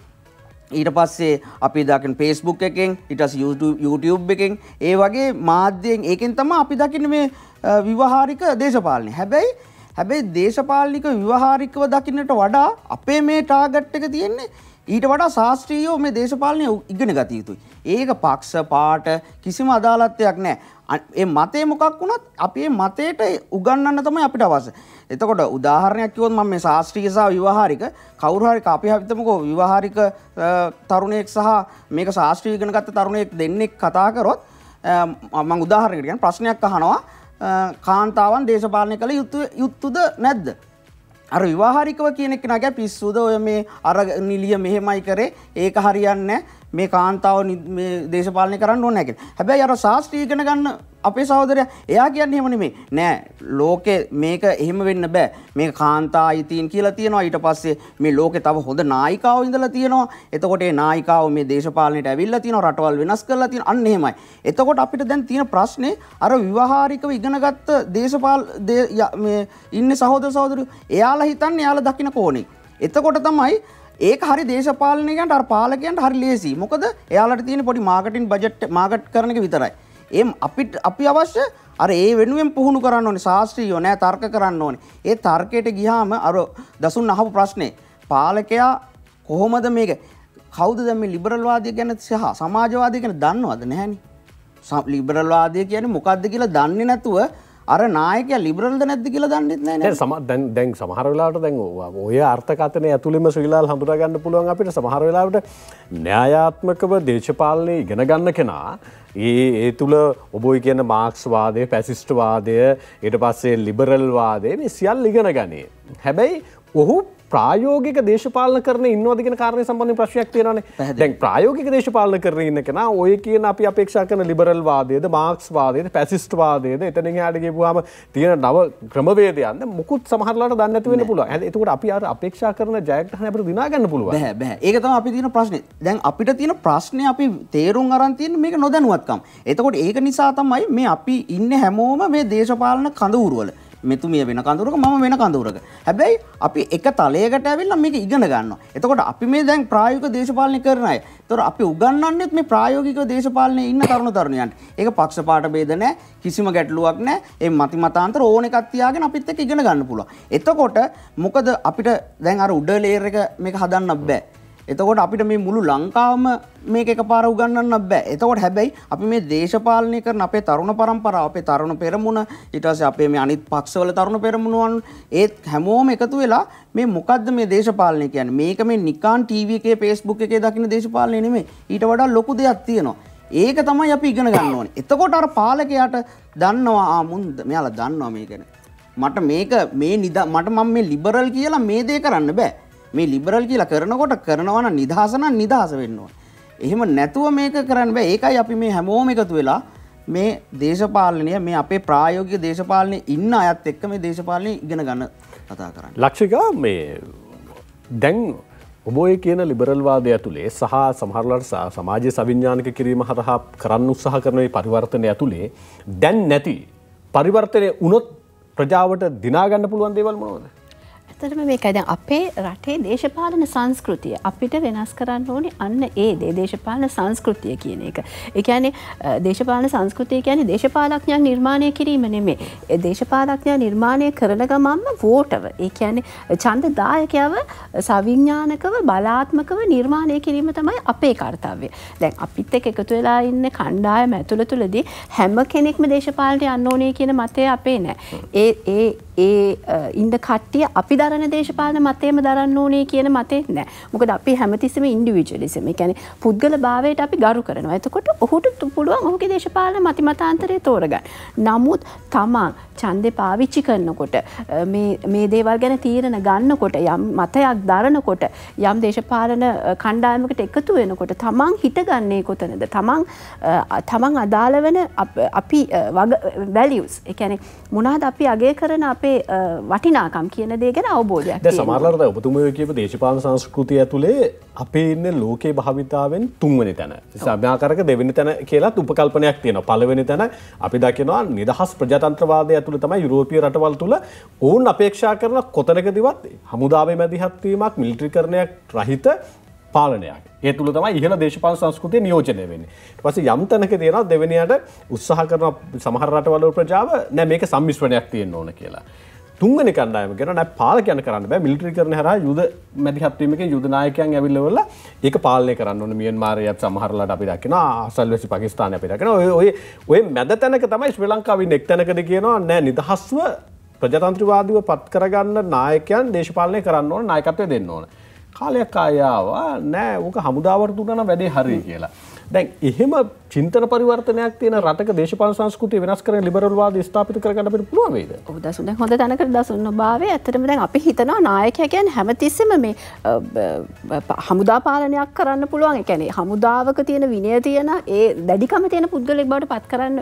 S3: ඊට පස්සේ අපි දකින පේස්බුක් එකෙන් ඉටස් YouTube එකෙන් ඒ වගේ මාධ්‍යයෙන් ඒකෙන් තම අපි දකින මේ විවහාරික දේශපාලනය හැබැයි හැබැයි දේශපාලික විවහාරිකව දකින්නට වඩා අපේ මේ ටාගට් එක තියෙන්නේ ඊට වඩා ශාස්ත්‍රීයෝ මේ දේශපාලනය ඉගෙන ගත යුතුයි. ඒක පක්ෂ පාට කිසිම අදාළත්වයක් නෑ. ඒ මතේ මොකක් වුණත් අපි මේ මතයට උගන්වන්න තමයි අපිට අවශ්‍ය. එතකොට උදාහරණයක් කිව්වොත් මම මේ ශාස්ත්‍රීය සහ ව්‍යවහාරික කවුරු හරි අපි හිතමුකෝ ව්‍යවහාරික තරුණයෙක් සහ මේක ශාස්ත්‍රීය ඉගෙන ගත්ත තරුණයෙක් දෙන්නෙක් කතා කරොත් මම උදාහරණයකට කියන ප්‍රශ්නයක් අහනවා කාන්තාවන් දේශපාලනය කළ යුතු යුතුද නැද්ද අර විවාහරිකව කියනෙක් නග පිස්සුද ඔය මේ අර නිලිය මෙහෙමයි කරේ ඒක හරියන්න මේ කාන්තාව දේශපාලනය කරන්න ඕන නැක හැබැයි අර ශාස්ත්‍රීගෙන ගන්න අපේ සහෝදරය එයා කියන්න හෙමන මේ නෑ ලෝකෙ මේක එහෙම වෙන්න බෑ මේ කාන්තා අයිතීන් කියලා තියෙනවා ඊට පස්සේ මේ ලෝකෙ තව හොඳ නායිකාව ඉඳලා තියෙනවා එතකොට ඒ නායිකාව මේ දේශපාලනයට ඇවිල්ලා තියෙනවා රටවල් වෙනස් කරලා තියෙන අන්න එහෙමයි එතකොට අපිට දැන් තියෙන ප්‍රශ්නේ අර විවාහාරිකව ඉගෙනගත්ත දේශපාල මේ ඉන්න සහෝදර සහෝදරයෝ එයාලා හිතන්නේ එයාලා දකින්න කෝණේ එතකොට තමයි ඒක හරි දේශපාලනයකට අර පාලකයන්ට හරි ලේසි මොකද එයාලට තියෙන පොඩි මාකටින් බජට් මාකට් කරන එක විතරයි එම් අපිට අපි අවශ්‍ය අර ඒ වෙනුවෙන් පුහුණු කරන්න ඕනේ ශාස්ත්‍රීයෝ නෑ තර්ක කරන්න ඕනේ ඒ තර්කයට ගිහාම අර දසුන් අහපු ප්‍රශ්නේ පාලකයා කොහොමද මේක කවුද දැම ලිබරල්වාදය ගැන සහ සමාජවාදය ගැන දන්නවද නැහැනි ලිබරල්වාදය කියන මොකක්ද කියලා දන්නේ නැතුව අර නායක ලිබරල්ද නැද්ද කියලා දන්නෙත් නෑ
S1: දැන් දැන් සමහර වෙලාවට දැන් ඔය අර්ථකථනය ඇතුළෙම ශ්‍රීලාල් හඳුනා ගන්න පුළුවන් අපිට සමහර වෙලාවට න්‍යායාත්මකව දේශපාලනය ඉගෙන ගන්න කෙනා ඒ ඒ තුළ ඔබයි කියන මාක්ස්වාදය පැසිස්ට්වාදය ඊට පස්සේ ලිබරල්වාදය මේ සියල් ඉගෙන ගනේ හැබැයි ඔහු ප්‍රායෝගික දේශපාලන කරන ඉන්නවද කියන කාරණේ සම්බන්ධයෙන් ප්‍රශ්නයක් තියෙනවානේ. දැන් ප්‍රායෝගික දේශපාලන කරන ඉන්න කෙනා ඔය කියන අපි අපේක්ෂා කරන ලිබරල් වාදයේද, මාක්ස් වාදයේද, පැසිස්ට් වාදයේද එතනින් එහාට ගියපුවාම තියෙන නව ක්‍රමවේදයන්ද මුකුත්
S3: සමහරලාට දන්නේ නැති වෙන්න පුළුවන්. එතකොට අපි අර අපේක්ෂා කරන ජයග්‍රහණ අපිට දිනා ගන්න පුළුවන්. බෑ බෑ. ඒක තමයි අපි තියෙන ප්‍රශ්නේ. දැන් අපිට තියෙන ප්‍රශ්නේ අපි තේරුම් අරන් තියෙන මේක නොදැනුවත්කම්. එතකොට ඒක නිසා තමයි මේ අපි ඉන්නේ හැමෝම මේ දේශපාලන කඳවුරු වල. මෙතුමිය වෙන කඳුරක මම වෙන කඳුරක. හැබැයි අපි එක තලයකට ඇවිල්ලා මේක ඉගෙන ගන්නවා. එතකොට අපි මේ දැන් ප්‍රායෝගික දේශපාලනය කරන අය. ඒතර අපි උගන්වන්නේත් මේ ප්‍රායෝගිකව දේශපාලනයේ ඉන්න තරුණ තරුණියන්ට. ඒක පක්ෂපාත ભેද නැහැ, කිසිම ගැටලුවක් නැහැ. ඒ මති මතාන්තර ඕන එකක් තියාගෙන අපිත් එක්ක ඉගෙන ගන්න පුළුවන්. එතකොට මොකද අපිට දැන් අර උඩ ලේයර් එක මේක හදන්න බෑ. එතකොට අපිට මේ මුළු ලංකාවම මේක එක පාර උගන්නන්න බෑ එතකොට හැබැයි අපි මේ දේශපාලනය කරන අපේ තරුණ පරම්පරාව අපේ තරුණ පෙරමුණ ඊටස අපේ මේ අනිත් පක්ෂවල තරුණ පෙරමුණුවන් ඒත් හැමෝම එකතු වෙලා මේ මොකක්ද මේ දේශපාලනය කියන්න මේක මේ නිකාන් ටීව එකේ පේස්බුක් එකේ දකින දේශපාලනය නෙමේ ඊට වඩා ලොකු දෙයක් තියෙනවා ඒක තමයි අපි ඉගෙන ගන්න ඕනේ. එතකොට අර පාලකයාට දන්නවා ආ මුන්ද මෙයාලා දන්නවා මේකනේ. මට මේක මේ නිදා මට මම මේ ලිබරල් කියලා මේ දේ කරන්න බෑ. මේ ලිබරල් කියලා කරනකොට කරනවන නිදහසන නිදහස වෙන්නවා. එහෙම නැතුව මේක කරන්න බෑ ඒකයි අපි මේ හැමෝම එකතු වෙලා මේ දේශපාලනය මේ අපේ ප්‍රායෝගික දේශපාලනය ඉන්න අයත් එක්ක මේ දේශපාලනය ඉගෙන ගන්න කතා
S1: කරන්න. ලක්ෂිකා මේ දැන් ඔබෝය කියන ලිබරල්වාදය ඇතුළේ සහ සමහරලට සමාජය සවිඥානික කිරීම හරහා කරන්න උත්සාහ කරනයි පරිවර්තනය ඇතුළේ දැන් නැති පරිවර්තනය උනොත් ප්‍රජාවට දිනාගන්න පුළුවන් දේවල්
S2: මොනවද ඇත්තරම මේකයි දැන් අපේ රටේ දේශපාලන සංස්කෘතිය අපිට වෙනස් කරන්න ඕනි අන්න ඒ දේ දේශපාලන සංස්කෘතිය කියන එක. එකනේ දේශපාලන සංස්කෘතිය කියන දේශපාලක්ඥයක් නිර්මාණය කිරීම නෙමේ දේශපාලක්ඥා නිර්මාණය කරන ගමන්ම වෝටව ඒ කියන්නේ චන්ද දායකයව සවිඥානකව බලාත්මකව නිර්මාණය කිරීම තමයි අපේ කර්තාවය දැන් අපිත් එක එකතු වෙලා ඉන්න කණ්ඩායම ඇතුළ තුළදී හැම කෙනෙක්ම දේශපාලට අන්න ඕනේ කියන මතය අපේ නෑ. ඒ ඒ ඒ ඉන්ඩ කට්ටිය අපි ද සාධාරණ දේශපාලන මතයම දරන්න ඕනේ කියන මතෙත් නෑ. මොකද අපි හැමතිස්සෙම ඉන්ඩිවිජුවලිසම්. ඒ කියන්නේ පුද්ගල භාවයට අපි ගරු කරනවා. එතකොට ඔහුට පුළුවන් ඔහුගේ දේශපාලන මතිමතාන්තරය තෝරගන්න. නමුත් තමන් ඡන්දේ පාවිච්චි කරනකොට මේ දේවල් ගැන තීරණ ගන්නකොට යම් මතයක් දරනකොට යම් දේශපාලන කණ්ඩායමකට එකතු වෙනකොට තමන් හිතගන්නේ කොතනද? තමන් තමන් අදාළ වෙන අපි වැලියුස්. ඒ කියන්නේ මොනවද අපි අගය කරන අපේ වටිනාකම් කියන දේ ගැන අවබෝධයක් සමාරද
S1: ඔබතුමය කියප දේශපාන සංස්කෘතිය ඇතුළේ අපේ ඉන්න ලෝකයේ භාවිතාවෙන් තුන්වනි තැන සභ්‍යාකරක දෙවනි තැන කියලාත් උපකල්පනයක් තියෙන පලවෙනි තැන අපි දකිනවා නිදහස් ප්‍රජාතන්ත්‍රවාදය ඇතුළ තමයි යුරෝපිය රටවල් තුළ ඔවුන් අපේක්ෂා කරන කොතනකදිවත් හමුදාවේ මැදිහත්වීමක් මිල්ට්‍රිකරණයක් රහිත පාලනයක් ඒ තුළ තමයි ඉහළ දේශපාල සංස්කෘතිය නියෝජනය වෙන්නේ. පස යම් තැනක තියෙනවා දෙවැනියට උත්සාහ කරන සමහර රටවල ප්‍රජාව නෑ මේක සම්මිශ්‍රණයක් තියෙන්න ඕන කියලා. තුන්ගනි කණ්ඩායම කරන පාලකයන කරන්න බෑ මිටි කරන හර යුද මැදිහත්වීමක යුදනායකයන් ඇවිල්ලවල ඒක පාලය කරන්න මියන් මාරයත් සමහරලට අපි දකින අසල්වෙසි පකිස්ාන අපිරකන ඔය ඔය මැද තැනක තමයි ශ්‍රී ලංකාවින් එක් තැනකද කියනවා නෑ නිදහස්ව ප්‍රජතන්ත්‍රවාදව පත් කරගන්න නායකයන් දේශපාලනය කරන්න ඕන නායකත්වය දෙන්න ඕන. කාලයක් අයාවා නෑ ඕක හමුදාවට තුනන වැඩේ හරි කියලා. දැන් එහෙම චින්තන පරිවර්තනයක් තියෙන රටක දේශපාල සංස්කෘතිය වෙනස් කරන ලිබරල්වාද ස්ථාපිත කරගන්න අපිට පුළුවන් වේද? ඔව්
S2: දසුන හොඳ තැනක දසුන භාවය ඇත්තටම දැන් අපි හිතනවා නායකයා කියන්නේ හැමතිස්සෙම මේ හමුදා පාලනයක් කරන්න පුළුවන්. ඒ කියන්නේ හමුදාවක තියෙන විනය තියෙන ඒ දැඩිකම තියෙන පුද්ගලෙක් බවට පත් කරන්න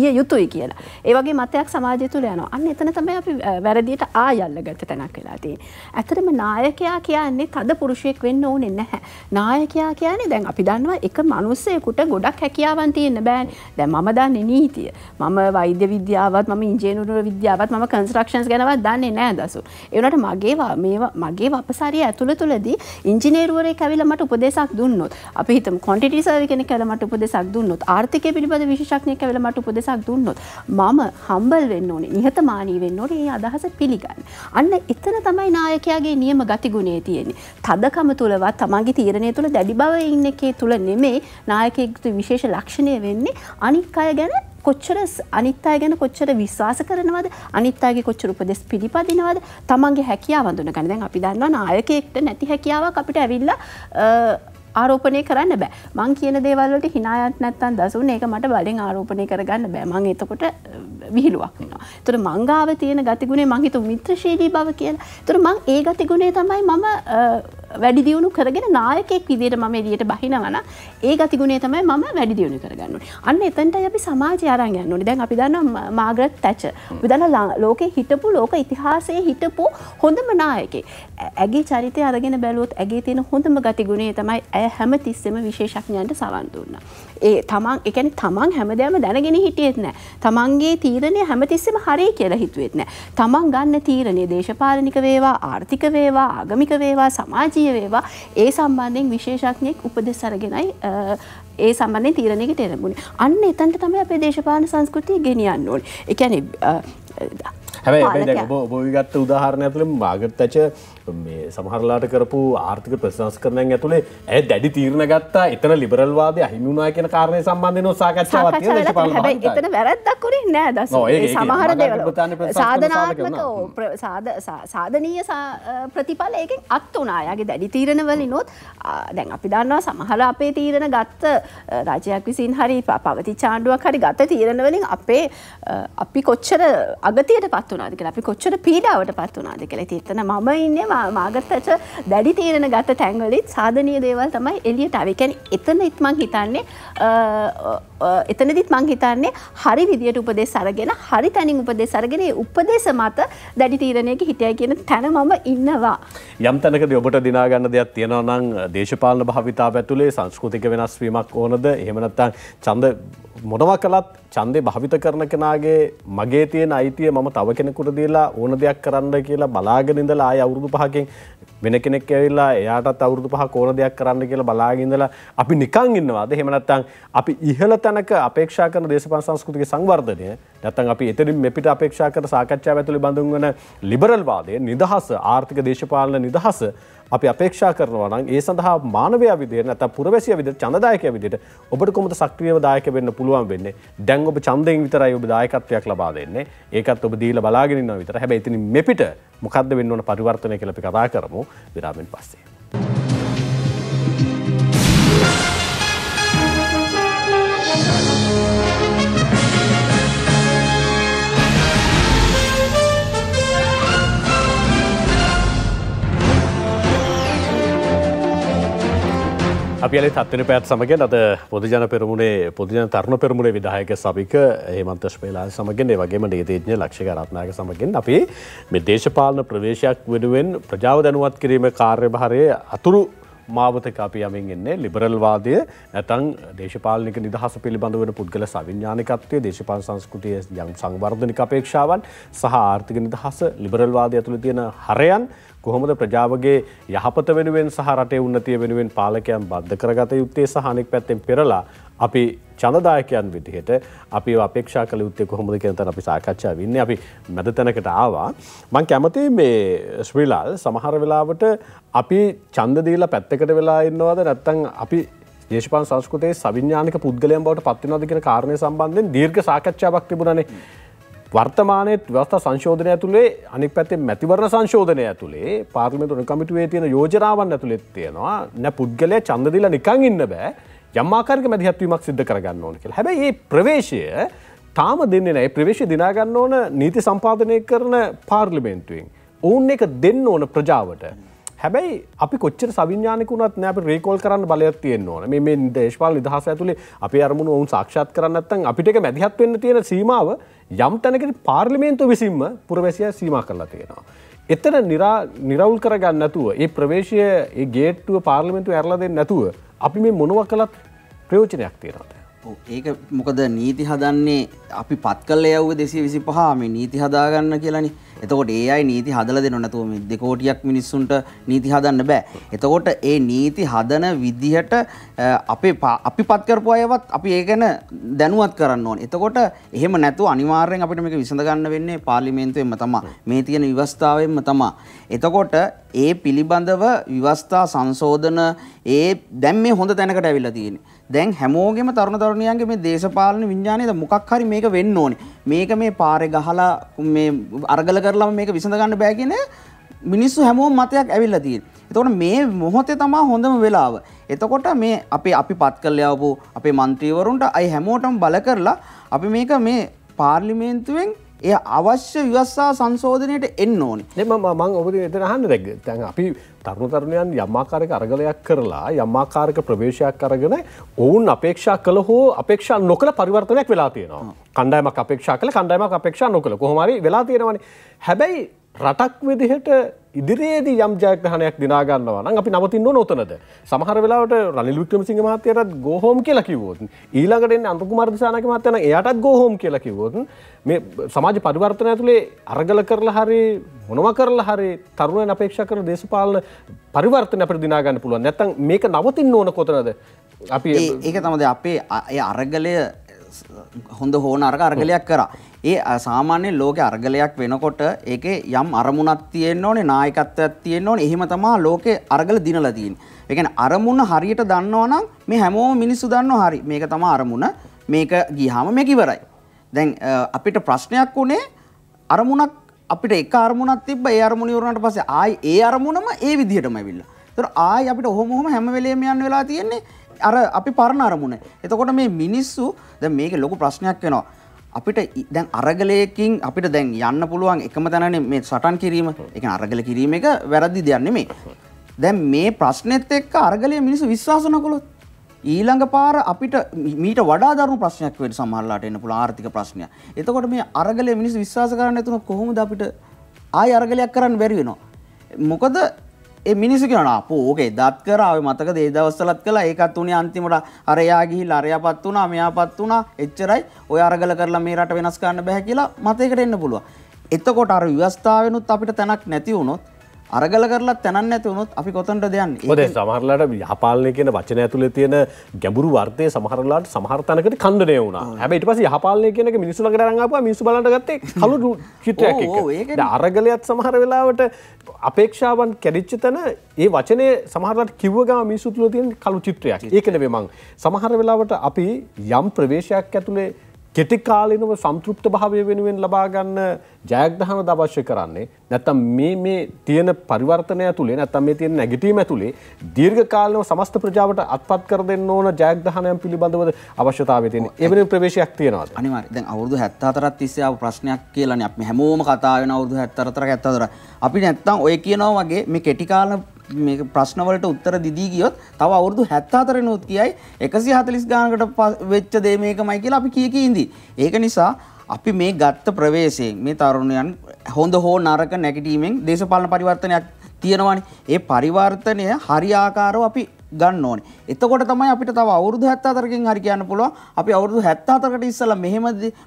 S2: විය යුතුයි කියලා. ඒ වගේ මතයක් සමාජය තුළ යනවා. අන්න එතන තමයි අපි වැරදියට ආයල්ල ගත තැනක් වෙලා තියෙන්නේ. ඇත්තටම නායකයා කියන්නේ තද පුරුෂයෙක් වෙන්න ඕනේ නැහැ. නායකයා කියන්නේ දැන් අපි දන්නවා එක මිනිස්සෙකුට ගොඩක් හැකියාව හැකියාවන් තියන්න බෑන් දැ ම දන්න නීතිය මම වෛද්‍ය විද්‍යාවත් ම ඉජේනුර විද්‍යාවත් ම කන්ස්ට්‍රක්ෂන්ස් ගැනවත් දන්නේ නෑ දසු එවනට මගේවා මේවා මගේ වපසාරිය ඇතුළ තුළදී ඉංජිනේරුවර කැවිලමට උපදෙසක් දුන්නොත් අපි හිතම කොන්ටිටි සර් කෙන කැලමට උපදෙසක් දුන්නොත් ආර්ථක පිළිබඳ විශෂක්නය කැවලමට උපදෙසක් දුන්නොත් මම හම්බල් වෙන්න ඕනේ නිහතමානී වෙන්න ඕනේ ඒ අදහස පිළිගන්න අන්න එතන තමයි නායකයාගේ නියම ගතිගුණේ තියෙන්නේ තදකම තුළවත් තමන්ගේ තීරණය තුළ දැඩි බව ඉන්න එකේ තුළ නෙමේ නායකෙක්තු විශේෂ ලක් ලක්ෂණය වෙන්නේ අනික් අය ගැන කොච්චර අනිත් අය ගැන කොච්චර විශ්වාස කරනවද අනිත් අයගේ කොච්චර උපදෙස් පිළිපදිනවද තමන්ගේ හැකියාව හඳුන ගන්න දැන් අපි දන්නවා නායකයෙක්ට නැති හැකියාවක් අපිට ඇවිල්ලා ආරෝපනය කරන්න බෑ මං කියන දේවල්ලට හිනායත් නැත්තන් දසුන් ඒක මට බලින් ආරෝපනය කරගන්න බෑ මං එතකොට විහිළුවක් වෙනවා තුර මංගාව තියෙන ගතිගුණේ මංහිතු මිත්‍රශීලී බව කියලා තුර මං ඒ ගතිගුණේ තමයි මම වැඩි දියුණු කරගෙන නායකෙක් විදිට ම එදියට බහිනවන ඒ ගතිගුණේ තමයි ම වැඩි දියුණු කරගන්න අන්න එතන්ට අපි සමාජ අරන් යන්න දැන් අපි දන්න මාග්‍රත් තැච විදන ලෝකෙ හිටපු ලෝක ඉතිහාසය හිටපු හොඳම නායකේ ඇගේ චරිතය අරගෙන බැලුවොත් ඇගේ තියෙන හොඳම ගතිගුණේ තමයි ඇය හැම තිස්සෙම විශේෂඥයන්ට සවන්දුන්න ඒ තමන් එකන තමන් හැමදෑම දැනගෙන හිටියෙත් නෑ තමන්ගේ තීරණය හැමතිස්සම හරි කියලා හිතුවෙත් නෑ තමන් ගන්න තීරණය දේශපාලනික වේවා ආර්ථික වේවා ආගමික වේවා සමාජී නොහැකිය වේවා ඒ සම්බන්ධයෙන් විශේෂඥයෙක් උපදෙස් අරගෙනයි ඒ සම්බන්ධයෙන් තීරණයකට එරඹුණේ. අන්න එතනට තමයි අපේ දේශපාලන සංස්කෘතිය ගෙනියන්න ඕනේ. ඒ කියන්නේ හැබැයි ඔබ
S1: ඔබවිගත්ත උදාහරණ ඇතුළින් මාගත්තච සමහරලාට කරපු ආර්ථික ප්‍රශංස්කරණයන් ඇතුළේ ඇ දැඩි තීරණ ගත්තා එතන ලිබරල්වාද අහිමුණනා කියන කාරණය සම්බන්ධන සාකච්ඡාව එතන
S2: වැරැද්දක්කොරේ නෑ දස සමහර සාධනාත්මක සාධනීය ප්‍රතිඵල ඒකෙන් අත් වනායාගේ දැඩි තීරණ වලිනොත් දැන් අපි දන්නවා සමහර අපේ තීරණ ගත්ත රජයක් විසින් හරි පවති චාණ්ඩුවක් හරි ගත තීරණ වලින් අපේ අපි කොච්චර අගතියට පත් පත් වනාද කියලා අපි කොච්චර පීඩාවට පත් වනාද කියලා තිත්තන මම ඉන්න මාගත්තච දැඩි තීරණ ගත තැන්වලින් සාධනය දේවල් තමයි එලියට අවිකැන එතන ඉත්මං හිතන්නේ එතනදිත් මං හිතන්නේ හරි විදියට උපදේ සරගෙන හරි තැනින් උපදේ සරගෙන උපදේශ මත දැඩි තීරණයක හිටිය කියන තැන මම ඉන්නවා.
S1: යම් තැනකද ඔබට දිනාගන්න දෙයක් තියෙනවා නම් දේශපාලන භාවිතා ඇතුළේ සංස්කෘතික වෙනස්වීමක් ඕනද එහෙමනත්තන් චන්ද මොනවක් කලත් චන්දය භවිත කරන කෙනගේ මගේ තියෙන අයිතිය මම තව කෙනෙකුට දීලා ඕන දෙයක් කරන්න කියලා බලාගෙනඉඳලා ආය අවුරුදු පහකින් වෙන කෙනෙක් ඇවිල්ලා එයාටත් අවුරුදු පහ කෝන දෙයක් කරන්න කියලා බලාගින්දලා අපි නිකං ඉන්නවාද හෙමනත්තං අපි ඉහල තැනක අපේක්ෂා කරන දේශපන් සංස්කෘතික සංවර්ධනය නැත්තන් අපි එතරින් මෙපිට අපේක්ෂා කර සාකච්ඡා ඇතුළි බඳුන්වන ලිබරල්වාදය නිදහස ආර්ථික දේශපාලන නිදහස අපි අපේක්ෂා කරනවනම් ඒ සඳහා මානවය විදිර නැත පුරවැසිය විදි චඳදායක විදිට ඔබට කොමට සක්්‍රියව දායක වෙන්න පුළුවන් වෙන්න දැන් ඔබ චන්දයෙන් විතරයි ඔබ දායකත්වයක් ලබා දෙන්නේ ඒකත් ඔබ දීල බලාගෙනන්න විතර හැබැ ඉතිනි මෙපිට මොකක්ද වෙන්න ඕන පරිවර්තනය කලපි කතා කරමු විරාමෙන් පස්සේ. අපිල තත්වන පැත් සමගෙන් අද පොදුජන පෙරමුණේ පොදුජන තරුණ පෙරමුණේ විදාහයක සභික ඒමන්තශ පේලා සමගෙන් වගේම නේතේඥ ලක්ෂකරත්නාක සමගෙන් අපි මේ දේශපාලන ප්‍රවේශයක් වෙනුවෙන් ප්‍රජාව දැනුවත් කිරීම කාර්යභාරය අතුරු මාවතක අපි යමින් එන්නේ ලිබරල්වාදය නැතන් දේශපාලික නිදහස පිළිබඳ වන පුද්ගල සවිඥානිකත්වය දේශපාල සංස්කෘතිය යම් සංවර්ධනික අපේක්ෂාවන් සහ ආර්ථික නිදහස ලිබරල්වාදය ඇතුළ තියෙන හරයන් කොහොමද ප්‍රජාවගේ යහපත වෙනුවෙන් සහරටේ උන්නතිය වෙනුවෙන් පාලකයන් බද්ධ කරගත යුත්තේ සහනෙක් පැත්තෙන් පෙරලා අපි චඳදායකයන් විදිහට අපි අපේක්ෂා කළ යුත්තේ කොහොමද කියන තැන අපි සාකච්ඡා වෙන්නේ අපි මැද තැනකට ආවා මං කැමති මේ ශ්‍රීලාල් සමහර වෙලාවට අපි ඡන්ද දීලා පැත්තකට වෙලා ඉන්නවද නැත්නම් අපි දේශපාලන සංස්කෘතියේ සවිඥානික පුද්ගලයන් බවට පත් වෙනවද කියන කාරණේ සම්බන්ධයෙන් දීර්ඝ සාකච්ඡාවක් තිබුණානේ වර්තමානයේත් ව්‍යවස්ථා සංශෝධනය ඇතුළේ අනික් පැත්තේ මැතිවරණ සංශෝධනය ඇතුළේ පාර්ලිමේන්තු නිකමිටුවේ තියෙන යෝජනාවන් ඇතුළෙත් තියෙනවා නැ පුද්ගලයා ඡන්ද දීලා නිකන් ඉන්න බෑ යම් ආකාරයක මැදිහත්වීමක් සිද්ධ කරගන්න ඕන කියලා. හැබැයි මේ ප්‍රවේශය තාම දෙන්නේ නැහැ. ප්‍රවේශය දිනා ගන්න ඕන නීති සම්පාදනය කරන පාර්ලිමේන්තුවෙන්. ඔවුන් එක දෙන්න ඕන ප්‍රජාවට. හැබැයි අපි කොච්චර සවිඥානකුනත් නැ රේකෝල් කරන්න බලයක් තියෙන් ඕන මේ දේශපාල නිදහස ඇතුළේ අපි අරමුණ ඔවුන් සාක්ෂත් කරන්නත්තන් අපිට මැදිහත් වෙන්න තියෙන සීමාව යම් තැනකට පාර්ලිමේන්තු විසින්ම පුරවැසිය සීම කරලා තියෙනවා. එතන නිරවුල් කරගන්න නැතුව ඒ ප්‍රවේශය ඒ ගේට්ටුව පාර්ලිමෙන්තු ඇරලා දෙන්න නැතුව
S3: අපි මේ මොනව කළත් ප්‍රයෝජනයක් තියෙනද. ඒක මොකද නීති හදන්නේ අපි පත් කල යව්ව දෙසේ විසි පහම නීති හදාගන්න කියලනි එතකොට ඒ අයි නීති හදල දෙ නොනැතුවම දෙකෝටියක් මිනිස්සුන්ට නීති හදන්න බෑ එතකොට ඒ නීති හදන විදිහට අපේ අපි පත්කරපු අයවත් අපි ඒගැන දැනුවත් කරන්න ඕන එතකොට එහෙම නැතු අනිවාර්යෙන් අපිට මේක විසඳගන්න වෙන්නේ පාලිමේන්තුවෙන්ම තමා මේ තියෙන විවස්ථාවෙන්ම තමා එතකොට ඒ පිළිබඳව විවස්ථා සංශෝධන ඒ දැම් මේ හොඳ තැනකට ඇවිල්ලා තියෙන දැන් හැමෝගෙම තරුණ තරුණියන්ගේ මේ දේශපාලන විඥානයද මොකක් හරි මේක වෙන්න ඕනේ. මේක මේ පාරේ ගහලා මේ අරගල කරලම මේක විසඳ ගන්න බෑ කියන මිනිස්සු හැමෝම මතයක් ඇවිල්ලා තියෙනවා. එතකොට මේ මොහොතේ තමයි හොඳම වෙලාව. එතකොට මේ අපේ අපි පත් කරලා යවපු අපේ മന്ത്രിවරුන්ට අය හැමෝටම බල කරලා අපි මේක මේ පාර්ලිමේන්තුවෙන් එය අවශ්‍ය විවස්සා සංශෝධනයට එන්න ඕනි එම මං
S1: ඔබ එතරහන්න දැක් තැන් අපි තරුණ තරුණයන් යම්මාකාරක අරගලයක් කරලා යම්මාකාරක ප්‍රවේශයක් කරගෙන ඔවුන් අපේක්ෂා කළ හෝ අපේක්ෂා නොකළ පරිවර්තනයක් වෙලා තියෙනවා කණ්ඩායමක් අපේක්ෂා කළ කණ්ඩායමක් අපේක්ෂා නොකළ කොහොමරි වෙලා තියෙනවන හැබැයි රටක් විදිහට ඉදිරියේදී යම් ජයග්‍රහණයක් දිනාගන්නවා නම් අපි නවතින්න නොතනද සමහර වෙලාවට රනිල් වික්‍රමසිංහ මහත්තයාටත් ගෝහෝම් කියලා කිව්වොත් ඊළඟට එන්නේ අන්ත කුමාර දිසානායක මහත්තයා නම් එයාටත් ගෝහෝම් කියලා කිව්වොත් මේ සමාජ පරිවර්තනය ඇතුලේ අරගල කරලා හරි මොනවා කරලා හරි තරුණයන් අපේක්ෂා කරන දේශපාලන පරිවර්තනය අපිට දිනා ගන්න පුළුවන්. නැත්තම් මේක නවතින්න ඕන
S3: කොතනද? අපි ඒක තමයි අපේ අරගලය හොඳ හෝන අරග අර්ගලයක් කරා. ඒ සාමාන්‍ය ලෝක අර්ගලයක් වෙනකොට ඒක යම් අරමුණක් තියෙන් ඕනේ නායකත්වයක් තියෙන් ඕනේ එහෙම තමා ලෝක අර්ගල දිනලතින්. එකන අරමුණ හරියට දන්නවනම් මේ හැමෝ මිනිස්සු දන්න හරි මේක තම අරමුණ මේක ගිහාම මැකිවරයි. දැන් අපිට ප්‍රශ්නයක් වුණේ අරමුණක් අපිට එක අරමුණක් තිබ්බ ඒ අරමුණ ඉවරනට පස්සේ ආයි ඒ අරමුණම ඒ විදිහටම ඇවිල්ලා. ඒතර ආයි අපිට ඔහොම ඔහොම හැම වෙලේම යන්න වෙලා තියෙන්නේ අර අපි පරණ අරමුණ. එතකොට මේ මිනිස්සු දැන් මේක ලොකු ප්‍රශ්නයක් වෙනවා. අපිට දැන් අරගලයකින් අපිට දැන් යන්න පුළුවන් එකම තැනනේ මේ සටන් කිරීම. ඒ කියන්නේ අරගල කිරීම එක වැරදි දෙයක් නෙමෙයි. දැන් මේ ප්‍රශ්නෙත් එක්ක අරගලයේ මිනිස්සු විශ්වාස නොකළොත් ඊළඟ පාර අපිට මීට වඩා දරුණු ප්‍රශ්නයක් වෙන්න සමහරලාට එන්න පුළුවන් ආර්ථික ප්‍රශ්නයක්. එතකොට මේ අරගලයේ මිනිස්සු විශ්වාස කරන්න නැතුනොත් කොහොමද අපිට ආය අරගලයක් කරන්න බැරි වෙනවා. මොකද ඒ මිනිස්සු කියනවා අපෝ ඕක එදාත් කරා ඔය මතක දේ දවස්වලත් කළා ඒකත් උනේ අන්තිමට අරයා ගිහිල්ලා අරයාපත් වුණා මෙයාපත් වුණා එච්චරයි ඔය අරගල කරලා මේ රට වෙනස් කරන්න බෑ කියලා මතයකට එන්න පුළුවන් එතකොට අර ව්‍යවස්ථාවෙනුත් අපිට තැනක් නැති වුණොත් අරගල කරලා තැනන්න ඇති වුණොත් අපි කොතන්ට දෙයන් ොද
S1: සමහරලාට යහපාලනය කියන වචන ඇතුළ තියෙන ගැඹුරු වර්තය සමහරලාට සමහර්තනකට කණ්ඩනය වුණා හැබයිට පස යහපාලනය කියන මිනිසුල කරඟප මිනිසු බලට ගත්තේ කලු චිත්‍රයක් අරගලයත් සමහර වෙලාවට අපේක්ෂාවන් කැරිච්ච තැන ඒ වචනය සමහරට කිව්වගා මිනිසුතුල තියෙන කලු චිත්‍රයක් ඒකන වෙමං සමහර වෙලාවට අපි යම් ප්‍රවේශයක් ඇතුළේ කෙටිකාලිනව සම්තෘප්ත භාවය වෙනුවෙන් ලබාගන්න ජයග්‍රහණ ද අවශ්‍ය කරන්නේ නැත්තම් මේ මේ තියෙන පරිවර්තනය තුළේ නැත්තම් මේ තියෙන නැගිටීම ඇතුළේ දීර්ඝකාලීනව සමස්ත ප්‍රජාවට අත්පත්
S3: කර දෙන්න ඕන ජයග්‍රහණයන් පිළිබඳව අවශ්‍යතාවය තියෙන. ඒ වෙනුවෙන් ප්‍රවේශයක් තියනවාද? අනිවාර්යයෙන්. දැන් අවුරුදු 74ක් තිස්සේ ආපු ප්‍රශ්නයක් කියලානේ අපි හැමෝම කතා වෙන අවුරුදු 74 74. අපි නැත්තම් ඔය කියනවා වගේ මේ කෙටිකාලීන ප්‍රශ්නවලට උත්තර දිදී ගියොත් තව අවුරදු හැත්තාතර නොත් කියයි එකසි හතලිස් ගානකට වෙච්ච දේ මේක මයි කියලා අපි කියකඉදී. ඒක නිසා අපි මේ ගත්ත ප්‍රවේශයෙන් මේ තරුණයන් හොඳ හෝ නරක නැගටීමෙන් දේශපාලන පරිවර්තනයක් තියෙනවානි ඒ පරිවර්තනය හරි ආකාරව අපි ගන්න ඕනේ. එතකොට තමයි අපිට තව අවුරුදු 74කින් හරි කියන්න පුළුවන්. අපි අවුරුදු 74කට ඉස්සෙල්ලා මෙහෙම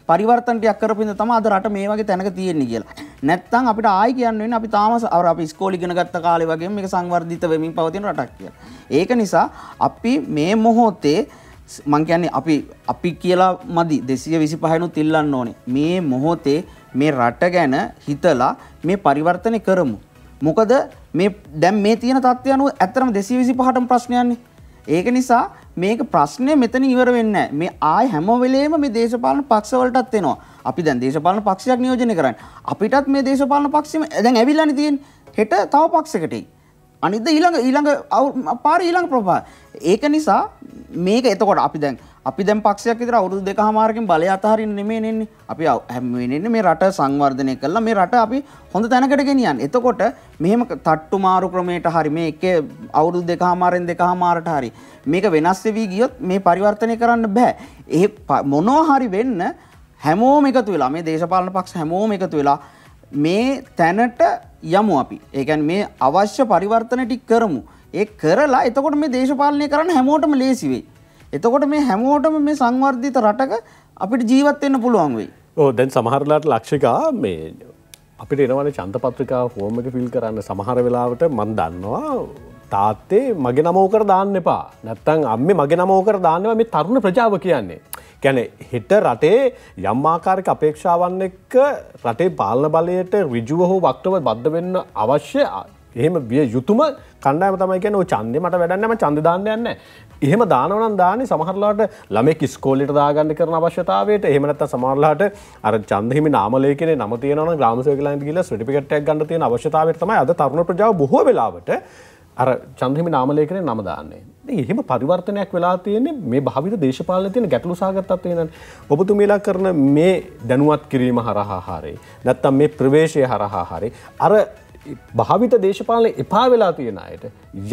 S3: පරිවර්තන ටිකක් කරපින්ද තමයි අද රට මේ වගේ තැනක තියෙන්නේ කියලා. නැත්තම් අපිට ආයි කියන්න වෙන්නේ අපි තාම අර අපි ඉස්කෝලේ ඉගෙන ගත්ත කාලේ වගේම මේක සංවර්ධිත වෙමින් පවතින රටක් කියලා. ඒක නිසා අපි මේ මොහොතේ මං කියන්නේ අපි අපි කියලා මදි 225නුත් ඉල්ලන්න ඕනේ. මේ මොහොතේ මේ රට ගැන හිතලා මේ පරිවර්තනය කරමු. මොකද මේ දැම් මේ තියෙන තත්ත්ව අනුව ඇතරම දෙසී විසි පහටම ප්‍රශ්නයන්නේ. ඒක නිසා මේක ප්‍රශ්නය මෙතන ඉවර වෙන්න මේ ආය හැමවෙලේම මේ දේශපාලන පක්ෂවලටත් එනවා අපි දැන් දේශපාලන පක්ෂයක් නියෝජනය කරන්න අපිටත් මේ දේශපාලන පක්ෂම දැන් ඇවිල්ලනි තියෙන් හෙට තව පක්ෂකටයි. අනිද ඊළඟ ඊළඟ පාර ඊළඟ ප්‍රපා ඒක නිසා මේක එතකොට අපි දැන් අපි දැන් පක්ෂයක් විතර අවුරුදු දෙකහමාරකින් බලය අතහරින්න නෙමෙයි එන්නේ. අපි හැම වෙලෙන්නේ මේ රට සංවර්ධනය කරලා මේ රට අපි හොඳ තැනකට ගෙනියන්න. එතකොට මෙහෙම තට්ටු මාරු ක්‍රමයට හරි මේ එක අවුරුදු දෙකහමාරෙන් දෙකහමාරට හරි මේක වෙනස් වෙවි ගියොත් මේ පරිවර්තනය කරන්න බෑ. ඒ මොනවා හරි වෙන්න හැමෝම එකතු වෙලා මේ දේශපාලන පක්ෂ හැමෝම එකතු වෙලා මේ තැනට යමු අපි. ඒකන් මේ අවශ්‍ය පරිවර්තන ටික කරමු. ඒ කරලා එතකොට මේ දේශපාලනය කරන්න හැමෝටම ලේසි වෙයි. එතකොට මේ හැමෝටම මේ සංවර්ධිත රටක අපිට ජීවත් වෙන්න පුළුවන් වෙයි.
S1: ඕ දැන් සමහරලාට ලක්ෂිකා මේ අපිට එනවන
S3: චන්තපත්‍රිකා ෆෝර්ම් එක ෆිල්
S1: කරන්න සමහර වෙලාවට මන් දන්නවා තාත්තේ මගේ නමෝකර දාන්න එපා නැත්තං අම්ම මගේ නමෝකර දාන්නවා මේ තරුණ ප්‍රජාව කියන්නේ. ගැන හෙට රටේ යම්මාකාරක අපේක්ෂාවන් එක්ක රටේ පාලන බලයට රිජුව හෝ වක්ටව බද්ධ වෙන්න අවශ්‍ය එහෙම විය යුතුම කණ්ඩායම තමයි කියන චන්දෙ මට වැඩන්නම චන්දදාන්න යන්න එහෙම දානවනන් දානේ සමහරලාට ළමෙක් ස්කෝලිට දාගන්න කරන අවශ්‍යතාවයට එහෙමනත්ත සමරලාට අර චන්දහිම නාමලේකන නමතියන ග්‍රමසයකලන් ගිල ටිකටක් ගන්න තිය අවශ්‍යතාවතම අද තරුණ ප්‍රජාව බොහෝ වෙලාවට අර චන්දහිම නාමලේකන නමදාන්නේ එහෙම පරිවර්තනයක් වෙලා තියන්නේ මේ භාවිත දේශපාලන තියෙන ගැටලු සාගතත්වය න ඔබතුමේලා කරන මේ දැනුවත් කිරීම හරහා හාරේ නැත්තම් මේ ප්‍රවේශය හරහා හරේ අර භාවිත දේශපාලන එපා වෙලා තියෙන අයට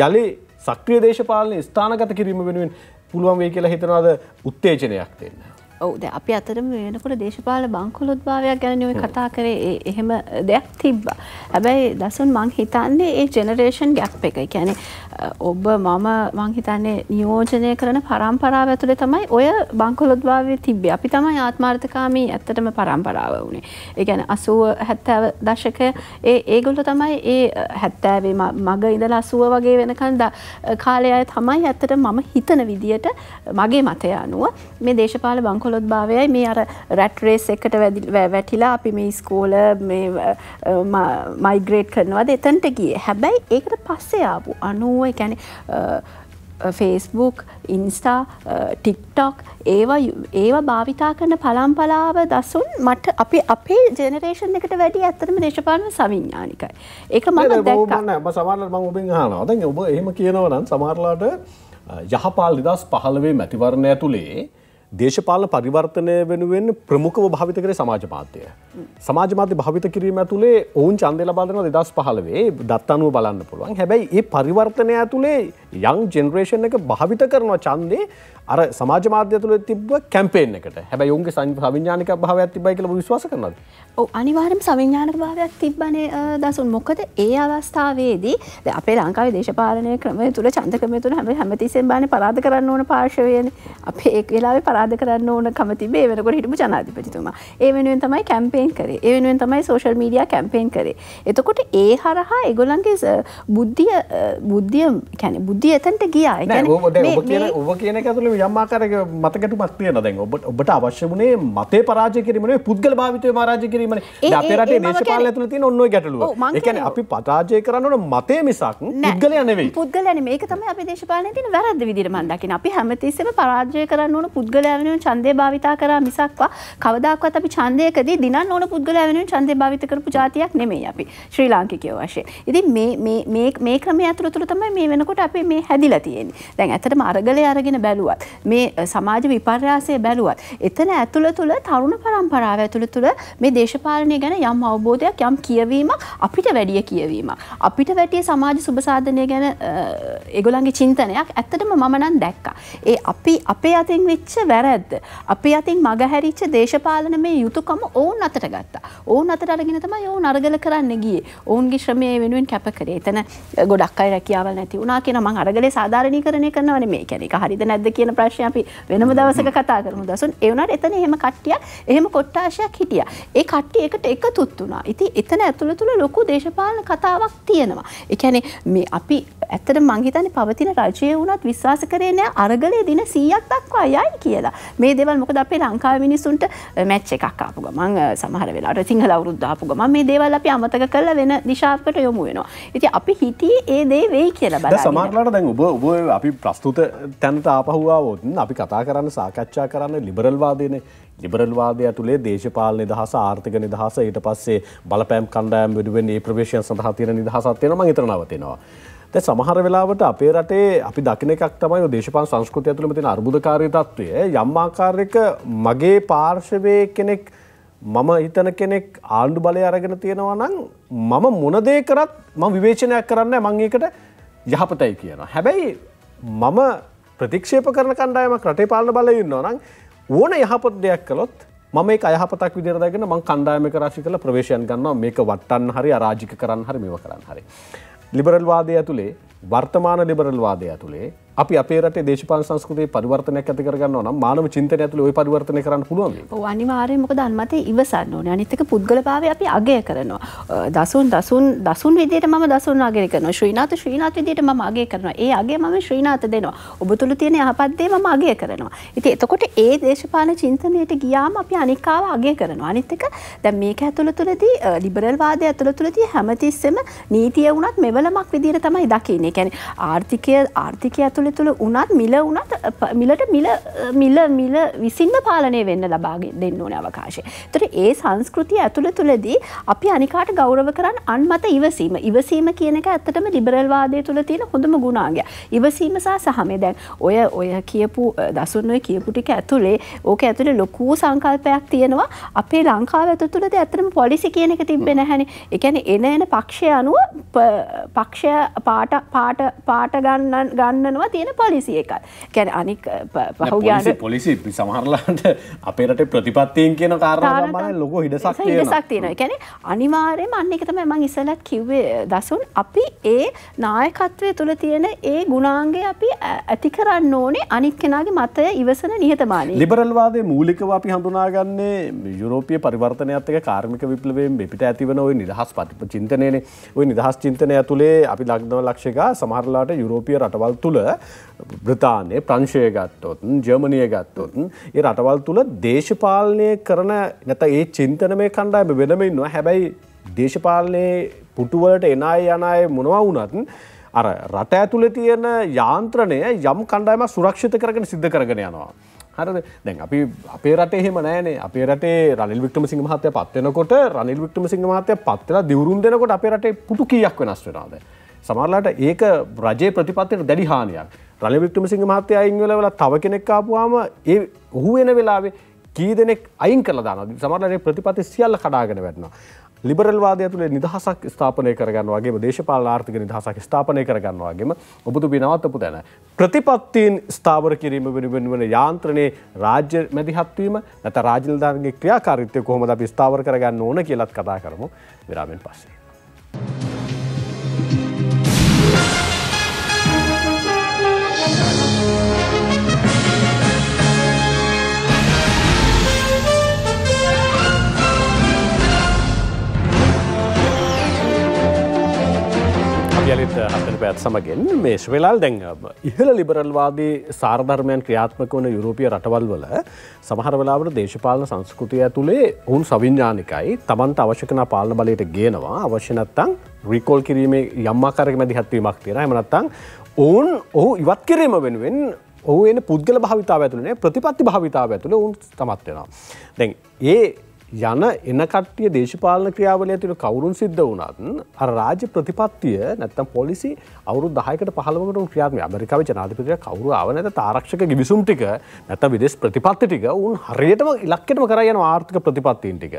S1: යළි සක්‍රිය දේශපාලන ස්ථානගත කිරීම වෙනුවෙන් පුළුවන් වේ කියලා හිතනවාද උත්තේජනයක් දෙන්න.
S2: ඔවුද අපි අතරම වෙනකොට දේශපාල බංකුලොත් භාවයක් ගැනය කතා කරේ එහෙම දෙයක් තිබ්බ. හැබැයි දසුන් මං හිතන්නේ ඒ ජෙනරේෂන් ගැප් එක කියැනෙ ඔබ මම මං හිතන්නේ නියෝජනය කරන පරම්පරාව ඇතුළේ තමයි ඔය බංකොලොද්භාවය තිබ්බේ අපි තමයි ආත්මාර්ථකාමී ඇත්තටම පරම්පරාව වුණේ. ඒගැන අසුව හැත්තව දශකය ඒ ඒගොල්ල තමයි ඒ හැත්තෑවේ මග ඉඳල අසුව වගේ වෙනකන් ද කාලය තමයි ඇත්තට මම හිතන විදියට මගේ මතය අනුව මේ දේශපාල බංකොල කළොත් භාවයයි මේ අර රැට්රේස් එකට වැටිලා අපි මේ ස්කෝල මයිග්‍රේට් කරනවද එතන්ට ගිය හැබැයි ඒකට පස්සේ ආපු අනුව එකැන ෆේස්බුක් ඉන්ස්ටා ටික්ටොක් ඒවා ඒවා භාවිතා කරන පළම්පලාව දසුන් මට අපි අපේ ජෙනරේෂන් එකට වැඩි ඇත්තම දේශපාලන සවිඥානිකයි ඒක මම දැක්කන්න
S1: ඔබ සමාරල ම ඔබෙන් හනවා දැන් ඔබ එහෙම කියනවනම් සමහරලාට යහපාල් දෙදස් පහළවේ මැතිවරණ ඇතුළේ දේශපාලන පරිවර්තනය වෙනුවෙන් ප්‍රමුඛව භාවිත කරේ සමාජ මාධ්‍යය. සමාජ මාධ්‍ය භාවිත කිරීම ඇතුළේ ඔවුන් චන්දය ලබාදන දෙදස් පහලවේ දත් අනුව බලන්න පුළුවන් හැබැයි ඒ පරිවර්තනය ඇතුළේ යං ජෙනරේෂන් එක භාවිත කරනවා චන්දේ අර සමාජ මාධ්‍ය තුළ තිබ කැම්පේෙන් එකට හැබ යුන්ගේ සං සවිඥානික භාවයක්
S2: තිබයි කියල විශවාස කරනද ඔ අනිවාරම් සවිඥානක භාවයක් තිබ්බනේ දසුන් මොකද ඒ අවස්ථාවේදී අපේ ලංකාව දේශපාලනය ක්‍රමය තුළ චන්දකම තුළ හැම හැමතිසෙන් බාන පරාධ කරන්න ඕන පාර්ශවයන අපේ ඒ වෙලාව පරාධ කරන්න ඕන කමතිබේ වෙනකොට හිටපු ජනාධිපතිතුමා ඒ වෙනුවෙන් තමයි කැම්පේෙන් කරේ ඒ වෙනුවෙන් තමයි සෝශල් මීඩිය කැම්පේෙන් කරේ එතකොට ඒ හරහා එගොලන්ගේ බුද්ධිය බුද්ධිය කැන බුද්ධ බුද්ධිය එතන්ට ගියා
S1: ඔබ කියන ඇතුළ යම්මාකාරක මතකට මක්තිය නදැ ඔබ ඔබට අවශ්‍ය වනේ මතේ පරාජ කිරීමේ පුද්ගල භාවිතය මරාජ කිරීම අපරට දේශපාල ඇතුල ති ඔන්න ගැටලු එකන අපි පරාජය කරන්නට මතේ මිසක් පුද්ගල යනවේ
S2: පුද්ගලන මේක තම අප දේශපාල තින වැරද විදිරමන්දකින අපි හැමතිස්සම පරාජය කරන්න ඕන පුද්ගලයවෙනුවෙන් චන්දය භාවිතා කරා මිසක්වා කවදක්වත් අපි චන්දයකදී දිනන්න ඕන පුද්ගලයවෙනුවෙන් චන්දය භාවිත කරපු ජාතියක් නෙමේ අපි ශ්‍රී ලාංකිකයෝ වශයෙන් ඉති මේ ක්‍රමය අතුරතුර තමයි මේ වෙනකොට අපේ මේ හැදිලා තියෙන. දැන් ඇතටම අරගලය අරගෙන බැලුවත්. මේ සමාජ විපර්යාසය බැලුවත්. එතන ඇතුළ තුළ තරුණ පරම්පරාව ඇතුළ තුළ මේ දේශපාලනය ගැන යම් අවබෝධයක් යම් කියවීමක් අපිට වැඩිය කියවීම. අපිට වැටිය සමාජ සුභසාධනය ගැන එගොලන්ගේ චින්තනයක් ඇත්තටම මමනන් දැක්කා. ඒ අපි අපේ අතින් වෙච්ච වැරැද්ද. අපි අතින් මගහැරිච්ච දේශපාලන මේ යුතුකම ඕන් අතට ගත්තා. ඕන් අතට අරගෙන තමයි ඕන් අරගල කරන්න ගිය. ඔවුන්ගේ ශ්‍රමය වෙනුවෙන් කැප කරේ. එතන ගොඩක් අය රැකියාවල් නැති වුණා කියන මං හරගලේ සාධාරණීකරණය කරනවන මේ කැනෙ හරිද නැද්ද කියන ප්‍රශ්න අපි වෙනම දවසක කතා කරමු දසුන් එවනට එතන එහෙම කට්ටියක් එහෙම කොට්ටාශයක් හිටිය ඒ කට්ටිය එකට එක තුත් වුණා ඉති එතන ඇතුළ තුළ ලොකු දේශපාලන කතාවක් තියෙනවා එකැනෙ මේ අපි ඇත්තට මංහිතන පවතින රජය වුණත් විශ්වාස කරනය අරගලය දින සීයක් දක්වා යයි කියලා මේ දෙවල් මොකද අපේ ලංකා මිනිසුන්ට මැච්ච එකක්කාපු ගමන් සමහර වෙලාට සිංහල අවරුද්ධාපු ගම මේ දේවල් අපි අමතක කල වෙන දිශාපට යොමු වෙනවා ඉති අපි හිටිය ඒ දේ වෙයි කියලා බල සමාරලට
S1: දැන් ඔබ ඔබ අපි ප්‍රස්තුත තැනට ආපහුවාවෝත් අපි කතා කරන්න සාකච්ඡා කරන්න ලිබරල්වාදයන ලිබරල්වාදය තුළේ දේශපාලන නිදහස ආර්ථික නිදහස ඊට පස්සේ බලපෑම් කණ්ඩෑම් විඩුවෙන් ඒ ප්‍රවේශයන් සඳහා තියෙන නිදහසත්වයෙනම ඉතරනවතිෙනවා. ද සමහර වෙලාවට අපේ රටේ අපි දකිනක් තමයි දේශපාන් සංස්කෘතිය ඇතුළම තින අර්බුධකාරය තත්වය යම්මාකාරයක මගේ පාර්ශවය කෙනෙක් මම හිතන කෙනෙක් ආණ්ඩු බලය අරගෙන තියෙනවා නම් මම මොනදේ කරත් ම විවේචනයක් කරන්න මංඒකට යහපතයි කියනවා. හැබැයි මම ප්‍රතික්ෂේප කරන කණ්ඩායමක් රටේ පාලන බලයන්න නම් ඕන යහපත් දෙයක් කළොත් මම මේ අයහපතක් විදිරදගෙන මං කණ්ඩායමක රශි කළ ප්‍රවේශයන් ගන්නවා මේක වට්ටන් හරි අරාජික කරන්න හරි මෙව කරන්න හරි. ලිබරල්වාදය ඇතුළේ වර්තමාන ලිබරල්වාදය ඇතුළේ අපි අපේ රටේ දේශපාලන සංස්කෘතියේ පරිවර්තනයක් ඇති කරගන්නවා නම් මානව චින්තනය ඇතුළේ ওই පරිවර්තනය කරන්න පුළුවන්.
S2: ඔව් අනිවාර්යයෙන් මොකද අන්මතේ ඉවසන්න ඕනේ. අනිත් එක පුද්ගලභාවය අපි අගය කරනවා. දසුන් දසුන් දසුන් විදියට මම දසුන් අගය කරනවා. ශ්‍රීනාත ශ්‍රීනාත විදියට මම අගය කරනවා. ඒ අගය මම ශ්‍රීනාත දෙනවා. ඔබ තුල තියෙන යහපත් දේ මම අගය කරනවා. ඉතින් එතකොට ඒ දේශපාලන චින්තනයට ගියාම අපි අනිකාව අගය කරනවා. අනිත් එක දැන් මේක ඇතුළ තුලදී ලිබරල් වාදය ඇතුළ තුලදී හැමතිස්සෙම නීතිය වුණත් මෙවලමක් විදියට තමයි දකින්නේ. ඒ කියන්නේ ආර්ථිකය ආර්ථිකය ඇතුළ ඇතුළි තුළ උනත් මිල උනත් මිලට මිල මිල මිල විසින්න පාලනය වෙන්න ලබාගේ දෙන්න ඕන අවකාශය. තොර ඒ සංස්කෘතිය ඇතුළ තුළදී අපි අනිකාට ගෞරව කරන්න අන්මත ඉවසීම ඉවසීම කියනක ඇත්තටම ලිබරල්වාදය තුළ තියෙන හොඳම ගුණාගය. ඉවසීම සහ සහමේ දැන් ඔය ඔය කියපු දසුන්ය කියපු ටික ඇතුළේ ඕක ඇතුළේ ලොකූ සංකල්පයක් තියෙනවා අපේ ලංකාව ඇත තුළද ඇතරම පොලිසි කියන එක තිබෙන හැන එකැන එන එන පක්ෂය අනුව පක්ෂය පාට පාට පාට ගන්නනවා තියෙන පොලිසි එකත් කැන අනික් පහුගාන
S1: පොලිසි සමහරලාට අපේට ප්‍රතිපත්තියෙන් කියන කාරණ ලොක හිඩසක් හිඩසක්
S2: තියෙන කැනෙ අනිවාරය මන්න එක තමයි මං ඉසලත් කිව්වේ දසුන් අපි ඒ නායකත්වය තුළ තියෙන ඒ ගුණාන්ගේ අපි ඇති කරන්න ඕනේ අනිත් කෙනගේ මතය ඉවසන නිහතමාන
S1: ලිබරල්වාදේ මූලිකව අපි හඳුනාගන්නේ යුරෝපිය පරිවර්තනයත් එක කාර්මික විප්ලවයෙන් බෙපිට ඇතිවන ඔය නිදහස් පටිප චින්තනයනේ ඔය නිදහස් චින්තනය ඇතුළේ අපි ලක්දව ලක්ෂක සමහරලාට යුරෝපිය රටවල් තුළ බ්‍රතාානය ප්‍රංශය ගත්තොතුන් ජර්මණය ගත්තොතුන් ඒ රටවල් තුළ දේශපාලනය කරන නැත ඒ චින්තන මේ කණ්ඩායම වෙනමඉන්නවා හැබැයි දේශපාලනයේ පුටුවලට එනයි යනය මොනවා වුනතුන් අර රට ඇතුළ තියෙන යාන්ත්‍රණය යම් කණ්ඩායම සුරක්ෂිත කරගෙන සිද්ධ කරගෙන යනවා. හරද දැන් අපි අපේ රට එහෙම නෑනේ අපේ රටේ රනිල් වික්ටම සිංහමහත්‍ය පත්වෙනකොට රනිල් වික්ටම සිංහමහත්‍ය පත්වෙලා දිවරුන් දෙනකොට අපේ රටේ පුටු කියක් වෙනස් වෙනාද. සමරලාට ඒක රජය ප්‍රතිපත්තයට දැඩි හානියක් රල වික්ටමසිංහ මහත්තය අයිංවලවල තව කෙනෙක්කාපුවාම ඒ ඔහු එන වෙලාවේ කී දෙනෙක් අයින් කලදාන සමරලට ප්‍රතිපති සියල්ල කඩාගෙන වැටනවා. ලිබරල්වාදය තුළේ නිදහසක් ස්ථාපනය කරගන්නවාගේ දේශපාල ආර්ථික නිදහසක් ස්ථාපනය කරගන්නවාගේම ඔබතු පිනවත්තපු තැන. ප්‍රතිපත්තීන් ස්ථාවර කිරීම වෙනුවෙන් වන යාන්ත්‍රණයේ රාජ්‍ය මැදිහත්වීම නැත රාජිල්ධාන්ගේ ක්‍රියාකාරිත්‍ය කොහොමද අපි ස්ථාවර කරගන්න ඕන කියලත් කතා කරමු විරාමෙන් පස්සේ. හතන පැත් සමගෙන් මේ ශ්‍රවෙලාල් දැන් ඉහළ ලිබරල්වාදී සාර්ධර්මයන් ක්‍රියාත්මක වන යුරෝපිය රටවල් වල සමහර වෙලාවට දේශපාලන සංස්කෘතිය ඇතුළේ ඔවුන් සවිඤ්ඥානිකයි තමන්ට අවශ්‍යකන පාලන බලයට ගේනවා අවශ්‍යනත්තං රිකෝල් කිරීමේ යම්මාකාරක මැදිහත්වීමක් තියෙන එමනත්තං ඔවුන් ඔහු ඉවත් කිරීම වෙනුවෙන් ඔහු එන පුද්ගල භාවිතාව ඇතුළනේ ප්‍රතිපත්ති භාවිතාව ඇතුළ ඔවුන් තමත්වෙනවා. දැන් ඒ යන එනකට්ටිය දේශපාලන ක්‍රියාවලය තුළ කවුරුන් සිද්ධ වනත්න් රාජ ප්‍රතිපත්තිය නැත්තම් පොලිසි අවරු දහකට පහලවට ක්‍රියාත්ම අමරිකාව ජනාධිපතිය කවරු ආවනත තාරක්ෂක ගිවිසුම් ටික නැත විදෙස් ප්‍රතිපත්ති ටික උන් හරියටම ඉලක්කටම කරයන ආර්ථික ප්‍රතිපත්තීන් ටික.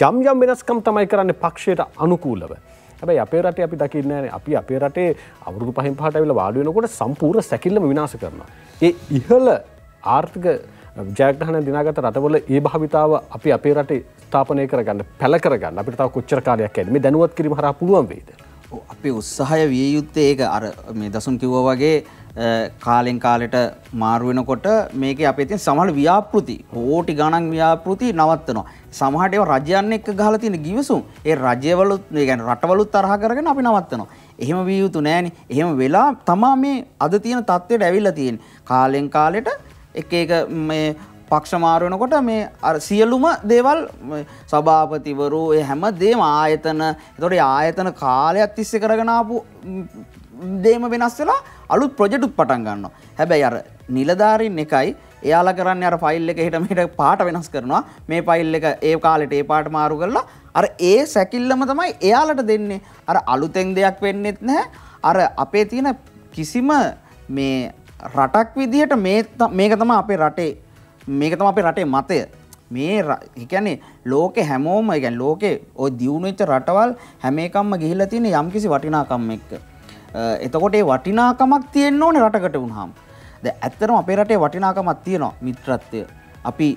S1: ජම් යම් වෙනස්කම් තමයි කරන්න පක්ෂයට අනුකූලව. හැබයි අපේ රට අපි දකින්නන අපි අපේ රටේ අවුරුදු පහින් පහටවිල වාඩුවනකොට සම්පූර් සැකිල්ලම විනාස කරන. ඒ ඉහල ආර්ථික ජයග්‍රහණ දිනාගත රටවල ඒ භාවිතාව අපි අපේ රට
S3: ස්ථාපනය කරගන්න පැළ කරගන්න අපිට තාව කොච්චර කාලයක් ඇඩම දැනුවත් කිරීම හර පුළුවන් වේද. අපි උත්සාහය විය යුත්තේ ඒක අර මේ දසුන් කිව්ව වගේ කාලෙන් කාලෙට මාරුවෙනකොට මේක අපේ තින් සමහට ව්‍යාපෘති හෝටි ගණන් ව්‍යාපෘති නවත්තනවා. සමහට ඒව රජයන්න එක් ගහල තියෙන ගිවසුම් ඒ රජයවලුත් ගැන රටවලුත් තරහ කරගෙන අපි නවත්තනවා. එහෙම විය යුතු නෑනි එහෙම වෙලා තමා මේ අද තියෙන තත්ත්වයට ඇවිල්ලා තියෙන් කාලෙන් කාලෙට එක එක මේ පක්ෂ මාරුවනකොට මේ සියලුම දේවල් සභාපතිවරු හැම දේම ආයතන තොට ආයතන කාලයක් තිස්සෙ කරගෙනාපු දේම වෙනස් වෙලා අලුත් ප්‍රජෙටුත් පටන් ගන්න. හැබැයි අර නිලධාරින් එකයි එයාලා කරන්න අර ෆයිල් එක හිටමට පාට වෙනස් කරනවා මේ පයිල් එක ඒ කාලෙට ඒ පාට මාරු කරලා අර ඒ සැකිල්ලම තමයි එයාලට දෙන්නේ අර අලුතෙන් දෙයක් වෙන්නෙත් නැහැ අර අපේ තියෙන කිසිම මේ රටක් විදිහට මේක තම අපේ රටේ මේක තම අපේ රටේ මතය මේ එකන්නේ ලෝක හැමෝම ගැන් ලෝකෙ ඔය දියුණුච්ච රටවල් හැම එකම්ම ගිහිල්ල තියෙන යම් කිසි වටිනාකම් එක්ක එතකොට ඒ වටිනාකමක් තියෙන්න්න ඕනේ රටකට වුණහම් ද ඇත්තරම අපේ රටේ වටිනාකමක් තියෙනවා මිත්‍රත්වය අපි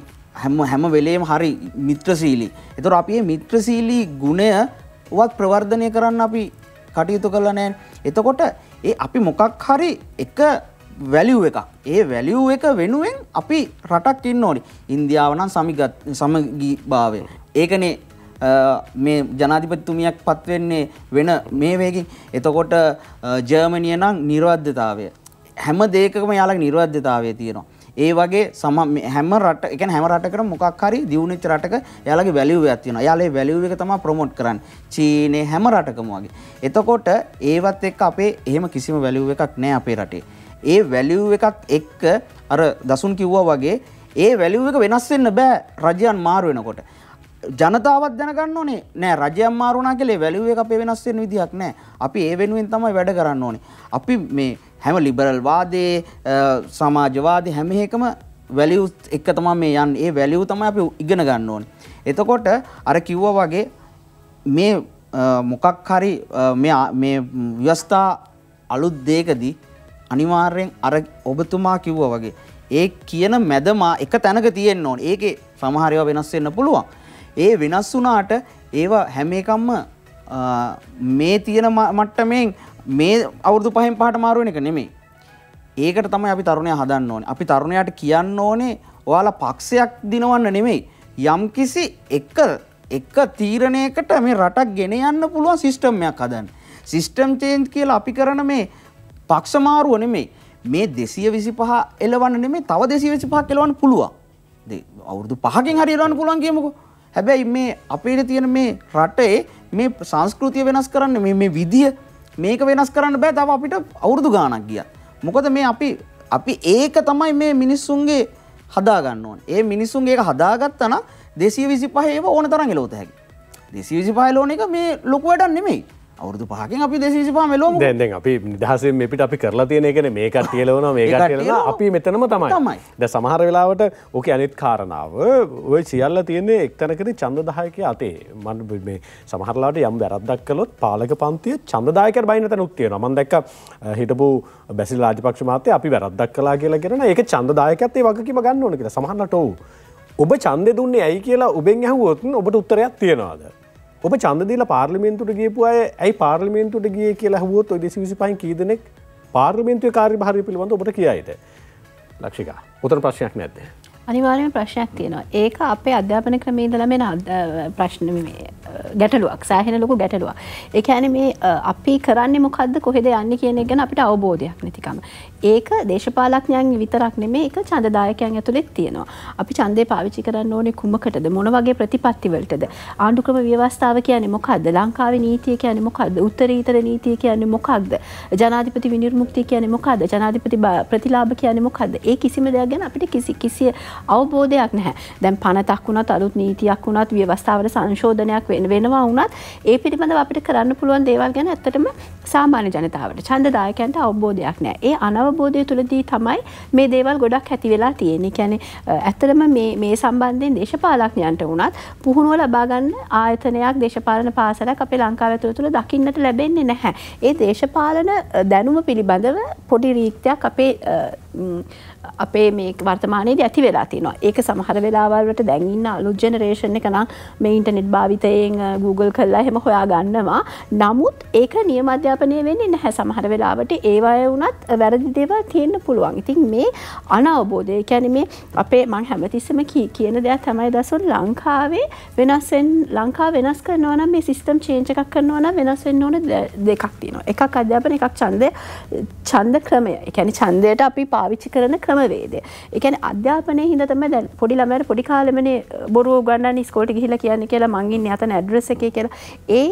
S3: හැම හැම වෙලේම හරි මිත්‍රසීලි එතුර අපේ මිත්‍රසීලී ගුණය වත් ප්‍රවර්ධනය කරන්න අපි කටයුතු කල නෑන් එතකොට ඒ අපි මොකක් හරි එක වැලිව් එකක් ඒ වැලිව් එක වෙනුවෙන් අපි රටක් ඉන්න ඕනි ඉන්දියාවනම් සමිගත් සමගී භාවය ඒකනේ මේ ජනාධිපතිතුමියක් පත්වෙන්නේ වෙන මේ වේගින් එතකොට ජර්මනිය නම් නිර්වද්ධතාවය හැම දෙකම යාලක් නිර්වද්ධතාවය තියෙනවා ඒ වගේ සම හැම රට එක හැම රටකට මොකක් හරි දියුණුච්ච රටක යාලගේ වැලිව් එකක් තියෙනවා. යාලේ වැලිව් එක තමයි ප්‍රොමෝට් කරන්නේ. චීනේ හැම රටකම වගේ. එතකොට ඒවත් එක්ක අපේ එහෙම කිසිම වැලිව් එකක් නැහැ අපේ රටේ. ඒ වැලිව් එකත් එක්ක අර දසුන් කිව්වා වගේ ඒ වැලිව් එක වෙනස් වෙන්න බෑ රජයන් මාරු වෙනකොට. ජනතාවත් දැනගන්න ඕනේ නෑ රජයන් මාරු වුණා කියලා වැලිව් එක අපේ වෙනස් වෙන විදිහක් නෑ. අපි ඒ වෙනුවෙන් තමයි වැඩ කරන්න ඕනේ. අපි මේ හැම ලිබරල් වාදයේ සමාජවාදී හැම එකම වැලිව් එක තමයි මේ යන්නේ. ඒ වැලිව් තමයි අපි ඉගෙන ගන්න ඕනේ. එතකොට අර කිව්වා වගේ මේ මොකක් හරි මේ ව්‍යවස්ථා අලුත් දේකදී අනිවාර්යෙන් අර ඔබතුමා කිව්වා වගේ ඒ කියන මැදමා එක තැනක තියෙන්න ඕන ඒකේ සමහරයව වෙනස් වෙන්න පුළුවන් ඒ වෙනස් වුණාට ඒවා හැම එකක්ම මේ තියෙන මට්ටමෙන් මේ අවුරුදු පහෙන් පහට මාරු වෙන එක නෙමෙයි ඒකට තමයි අපි තරුණයා හදන්න ඕනේ අපි තරුණයාට කියන්න ඕනේ ඔයාලා පක්ෂයක් දිනවන්න නෙමෙයි යම්කිසි එක එක තීරණයකට මේ රටක් ගෙන යන්න පුළුවන් සිස්ටම්යක් හදන්න සිස්ටම් චේන්ජ් කියලා අපි කරන මේ පක්ෂමාරුව නෙමෙයි මේ දෙසිය විසි පහ එලවන්න නෙමේ තව දෙසි වෙසි පහක් එලවන්න පුළුවන් අවුරුදු පහකින් හරි එලවන්න පුළුවන් කියමුකු හැබැයි මේ අපේට තියෙන මේ රටේ මේ සංස්කෘතිය වෙනස් කරන්න මේ විදිහ මේක වෙනස් කරන්න බෑ තව අපිට අවුරුදු ගානක් ගිය මොකද මේ අපි අපි ඒක තමයි මේ මිනිස්සුන්ගේ හදාගන්න ඕන ඒ මිනිස්සුන්ගේ හදාගත්තන දෙසිය විසි පහේව ඕන තරන් එලෝත හැකි දෙසි විසි පහලෝන එක මේ ලොකුවටන් නෙමෙයි අවුරදු පහකින් අපි දෙසිසි පහ මෙලෝ දැන්
S1: අපි නිදහසෙන් පිට අපි කරලා තියෙන එකන මේකට කියලවන මේකට කියලා අපි මෙතනම තමයි තමයි ද සමහර වෙලාවට ඕක අනිත් කාරණාව ඔය සියල්ල තියන්නේ එක්තැනකද චන්දදායක අතේ මන් මේ සමහරලාට යම් වැරද්දක් කලොත් පාලක පන්තිය චන්දදායක බයින තැන උත්තිය නමන් දැක් හිටපු බැසි රාජපක්ෂ මාතය අපි වැරද්දක් කලා කියලා කියෙන ඒ චන්දදායකත්තේ වගකිම ගන්න ඕන කියලා සමහන්නට ඔවු ඔබ චන්ද දුන්නේ ඇයි කියලා ඔබෙන් ඇහුවොත් ඔබට උත්තරයක් තියෙනවාද ඔබ චන්දදීලා පාර්ලිමෙන්න්තුට ගේපු අය ඇයි පාර්ලිමෙන්න්තුට ගිය කියලා හුවත් ඔ දෙසි විසි පහන් කීදනෙක් පාර්ලිමෙන්න්තුව කාරි භාරි පිළිබඳ ඔබට කියයිද ලක්ෂිකා උතර ප්‍රශ්යක් නැත්ද.
S2: අනිවාර්යෙන් ප්‍රශ්නයක් තියෙනවා ඒක අපේ අධ්‍යාපන ක්‍රමේ දලමෙන ප්‍රශ්න ගැටලුවක් සෑහෙන ලොකු ගැටලුවක්. ඒ ඇන මේ අපි කරන්න මොකද කොහෙද යන්න කියන ගැන අපිට අවබෝධයක් නැතිකම. ඒක දේශපාලඥයන් විතරක් නෙමේ එක චන්දදායකයන් ඇතුළෙත් තියෙනවා. අපි ඡන්දේ පාවිච්චි කරන්න ඕනේ කුමකටද? මොන වගේ ප්‍රතිපත්තිවලටද? ආණ්ඩුක්‍රම ව්‍යවස්ථාව කියන්නේ මොකක්ද? ලංකාවේ නීතිය කියන්නේ මොකක්ද? උත්තරීතර නීතිය කියන්නේ මොකක්ද? ජනාධිපති විනිර්මුක්තිය කියන්නේ මොකක්ද? ජනාධිපති ප්‍රතිලාභ කියන්නේ මොකක්ද? ඒ කිසිම දෙයක් ගැන අපිට කිසි කිසි අවබෝධයක් නැහැ. දැන් පනතක් වුණත් අලුත් නීතියක් වුණත් ව්‍යවස්ථාවට සංශෝධනයක් වෙන වෙනවා වුණත් ඒ පිළිබඳව අපිට කරන්න පුළුවන් දේවල් ගැන ඇත්තටම සාමාන්‍ය ජනතාවට ඡන්දදායකයන්ට අවබෝධයක් නැහැ. ඒ අනව අවබෝධය තුළදී තමයි මේ දේවල් ගොඩක් ඇති වෙලා තියෙන්නේ කැනෙ ඇත්තරම මේ සම්බන්ධයෙන් දේශපාලක්ඥයන්ට වුණත් පුහුණුව ලබාගන්න ආයතනයක් දේශපාලන පාසලක් අපේ ලංකාව ඇතුළ තුළ දකින්නට ලැබෙන්නේ නැහැ ඒ දේශපාලන දැනුම පිළිබඳව පොඩි රීක්තයක් අපේ අපේ මේ වර්තමානයේ ඇති වෙලා තිනවා ඒක සමහර වෙලාවල්ට දැන්ඉන්න අලුත් ජනරේෂණ එක නම් මේ ඉන්ටනෙට් භාවිතයෙන් Google කල්ලා හෙම හොයා ගන්නවා නමුත් ඒක නියම අධ්‍යාපනය වෙන්නේ නැහැ සමහර වෙලාවට ඒවාය වුණත් වැරදි දෙවල් තියෙන්න්න පුළුවන් ඉතින් මේ අනවබෝධය කැන මේ අපේ මං හැමතිස්සම කී කියන දෙයක් තමයි දසුන් ලංකාවේ වෙනස්ෙන් ලංකා වෙනස් කරනවන මේ සිස්ටම් චේංචකක් කරනවන වෙනස්වෙන්න ඕන දෙකක් තියෙනවා එකක් අධ්‍යාපන එකක් චන්ද චන්ද ක්‍රමය එකැනි චන්දයට අපි පාවිච්චි කරන ක්‍රම ක්‍රමවේදය. ඒ කියන්නේ අධ්‍යාපනයේ හින්දා තමයි දැන් පොඩි ළමයට පොඩි කාලෙමනේ බොරුව උගන්වන්නේ ඉස්කෝලේට ගිහිල්ලා කියන්නේ කියලා මං ඉන්නේ අතන ඇඩ්‍රස් එකේ කියලා. ඒ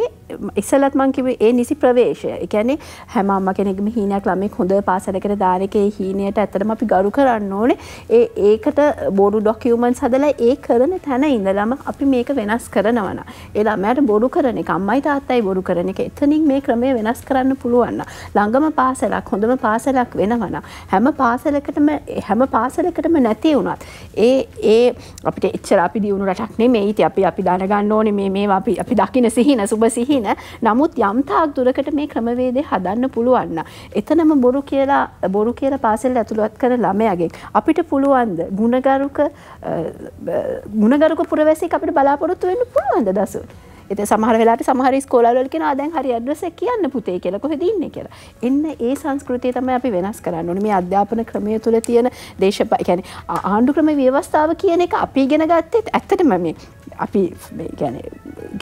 S2: ඉස්සලත් මං කිවේ ඒ නිසි ප්‍රවේශය එකැනේ හැම අම්ම කෙනෙක්ම හීනයක් ළමෙක් හොඳ පාසලකට දානකේ හීනයට ඇතරම අපි ගරු කරන්න ඕනේ ඒ ඒකට බොඩු ඩොකියුමන් සදලා ඒ කරන තැන ඉඳලම අපි මේක වෙනස් කරනවන එලා මෑට බොඩු කරන එක අම්මයි තාත්තයි බොඩු කරන එක එතනින් මේ ක්‍රමය වෙනස් කරන්න පුළුවන්න ළඟම පාසලක් හොඳම පාසලක් වෙනවන හැම පාසලකටම හැම පාසලකටම නැති වුණත් ඒ ඒ අපිට එච්චර අපි දියුණු රටක් නෙමෙයි ඉතින් අපි අපි දැනගන්න ඕනේ මේ මේවා අපි අපි දකින්න සිහින සුබ සිහින එන නමුත් යම්තාක් දුරකට මේ ක්‍රමවේදය හදන්න පුළුවන්න. එතනම බොරු කියලා බොරු කියල පාසෙල් ඇතුළුවත් කර ළමයගේ. අපිට පුළුවන්ද ගුණගරුක ගුණගරුක පුරවැසි අපිට බලාපොරොත්තු වෙන්න පුළුවන්ද දසුට. එත සමහර වෙලාට සමහර ස්කෝලවල කෙනා දැන් හරි ඇඩ්‍රස් එක කියන්න පුතේ කියලා කොහෙද ඉන්නේ කියලා. එන්න ඒ සංස්කෘතිය තමයි අපි වෙනස් කරන්න ඕනේ. මේ අධ්‍යාපන ක්‍රමය තුල තියෙන දේශප يعني ආණ්ඩු ක්‍රම ව්‍යවස්ථාව කියන එක අපි ඉගෙන ගත්තෙත් ඇත්තටම මේ අපි ගැන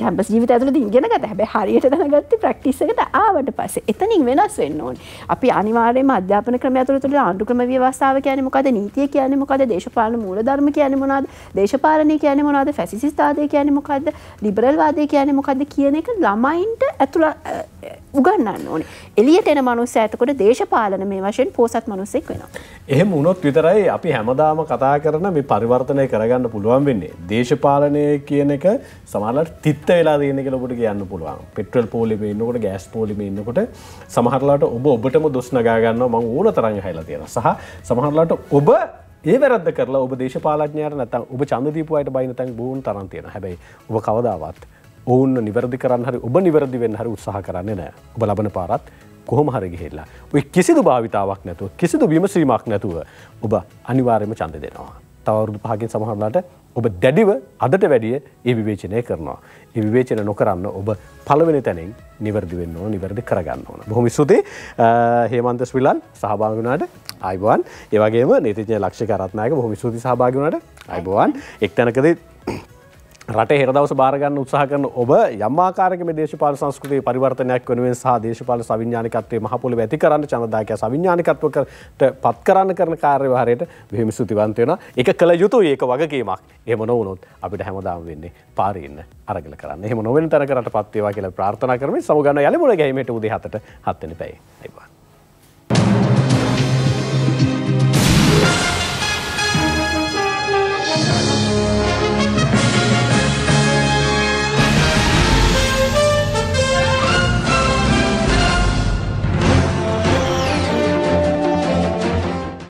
S2: ගැම්පස් ජීවිත ඇතුළ ඉගෙන ගත හැබැ හරියට දැනගත්ත ප්‍රක්ටිස්සකට ආවට පස්සේ එතනින් වෙනස් වෙන්න ඕන අපි අනිවාර්යයෙන්ම අධ්‍යාපන ක්‍රම ඇතුළ තුළ ආණ්ඩුක්‍රම ව්‍යවස්ථාව කියන්නේ මොකද නීතිය කියන්නේ මොකද දේශපාලන මූලධර්ම කියන්නේ මොනවද දේශපාලනය කියන්නේ මොනවද ෆැසිසිස්වාදය කියන්නේ මොකද්ද ලිබරල්වාදය කියන්නේ මොකක්ද කියන එක ළමයින්ට ඇතුළ උගන්නන්න ඕනේ. එලියට එන මනුස්ස ඇතකොට දේශපාලන මේ වශයෙන් පෝසත් මනුස්සෙක් වෙනවා.
S1: එහෙම වුණොත් විතරයි අපි හැමදාම කතා කරන මේ පරිවර්තනය කරගන්න පුළුවන් වෙන්නේ. දේශපාලනය කියන එක සමහරට තිත්ත වෙලා දෙන කියලා ඔබට කියන්න පුළුවන්. පෙට්‍රල් පෝලිමේ ඉන්නකොට ගෑස් පෝලිමේ ඉන්නකොට සමහරලාට ඔබ ඔබටම දොස් නගා ගන්නවා මම ඕන තරම් හැලා තියෙනවා. සහ සමහරලාට ඔබ ඒ වැරද කරලා ඔබ දේශපාලඥයට නැතම් ඔබ චන්දීපුවායට බයිනතැන් බූන් තරන්තියෙන හැබයි ඔබ කවදාවත්. ඔවුන් නිවැරදි කරන්න හරි ඔබ නිවැරදි වෙන් හරි උත්සාහ කරන්නේ නෑ ඔබ ලබන පාරත් කොහොම හරිගිහිල්ලා ඔයි කිසිදු භාවිතාවක් නැතුව කිසිදු විමසීමක් නැතුව ඔබ අනිවාර්යම චන්ද දෙනවා. තවරුදු පහකින් සමහරලාට ඔබ දැඩිව අදට වැඩිය ඒ විවේචනය කරනවා. ඒ විවේචන නොකරන්න ඔබ පළවෙනි තැනින් නිවැරදි වෙන්න ඕන නිවැරදි කරගන්න ඕන. බොහොම ස්තුතියි. හේමන්ත ශ්‍රීලන් සහභාගී වුණාට අයබෝවන්. ඒ වගේම නීතිඥ ලක්ෂ්‍ය කරත්නායක බොහොම ස්තුතියි සහභාගී වුණාට අයබෝවන්. එක්තැනකදී රට හෙරදවස භාරගන්න උත්සාහ කරන ඔබ යම්මාකාරක දේශපාල සංස්කෘතිය පරිවර්තනයක් වෙනුවෙන් සහ දේශපාල සවිඥානිකත්වයේ මහපොළොව ඇති කරන්න ජනදායකයා සවිඥානිකත්වකට පත් කරන්න කරන කාර්යභාරයට මෙහෙම ස්තුතිවන්ත වෙනවා. ඒක කළ යුතුයි ඒක වගකීමක්. එහෙම නොවුනොත් අපිට හැමදාම වෙන්නේ පාරේ ඉන්න අරගල කරන්න. එහෙම නොවන තරකට පත් වේවා කියලා ප්‍රාර්ථනා කරමින් සමුගන්න යලි මුල ගැහිමේට උදේ 7ට 7 වෙනි පැයේ. අයිබෝන්.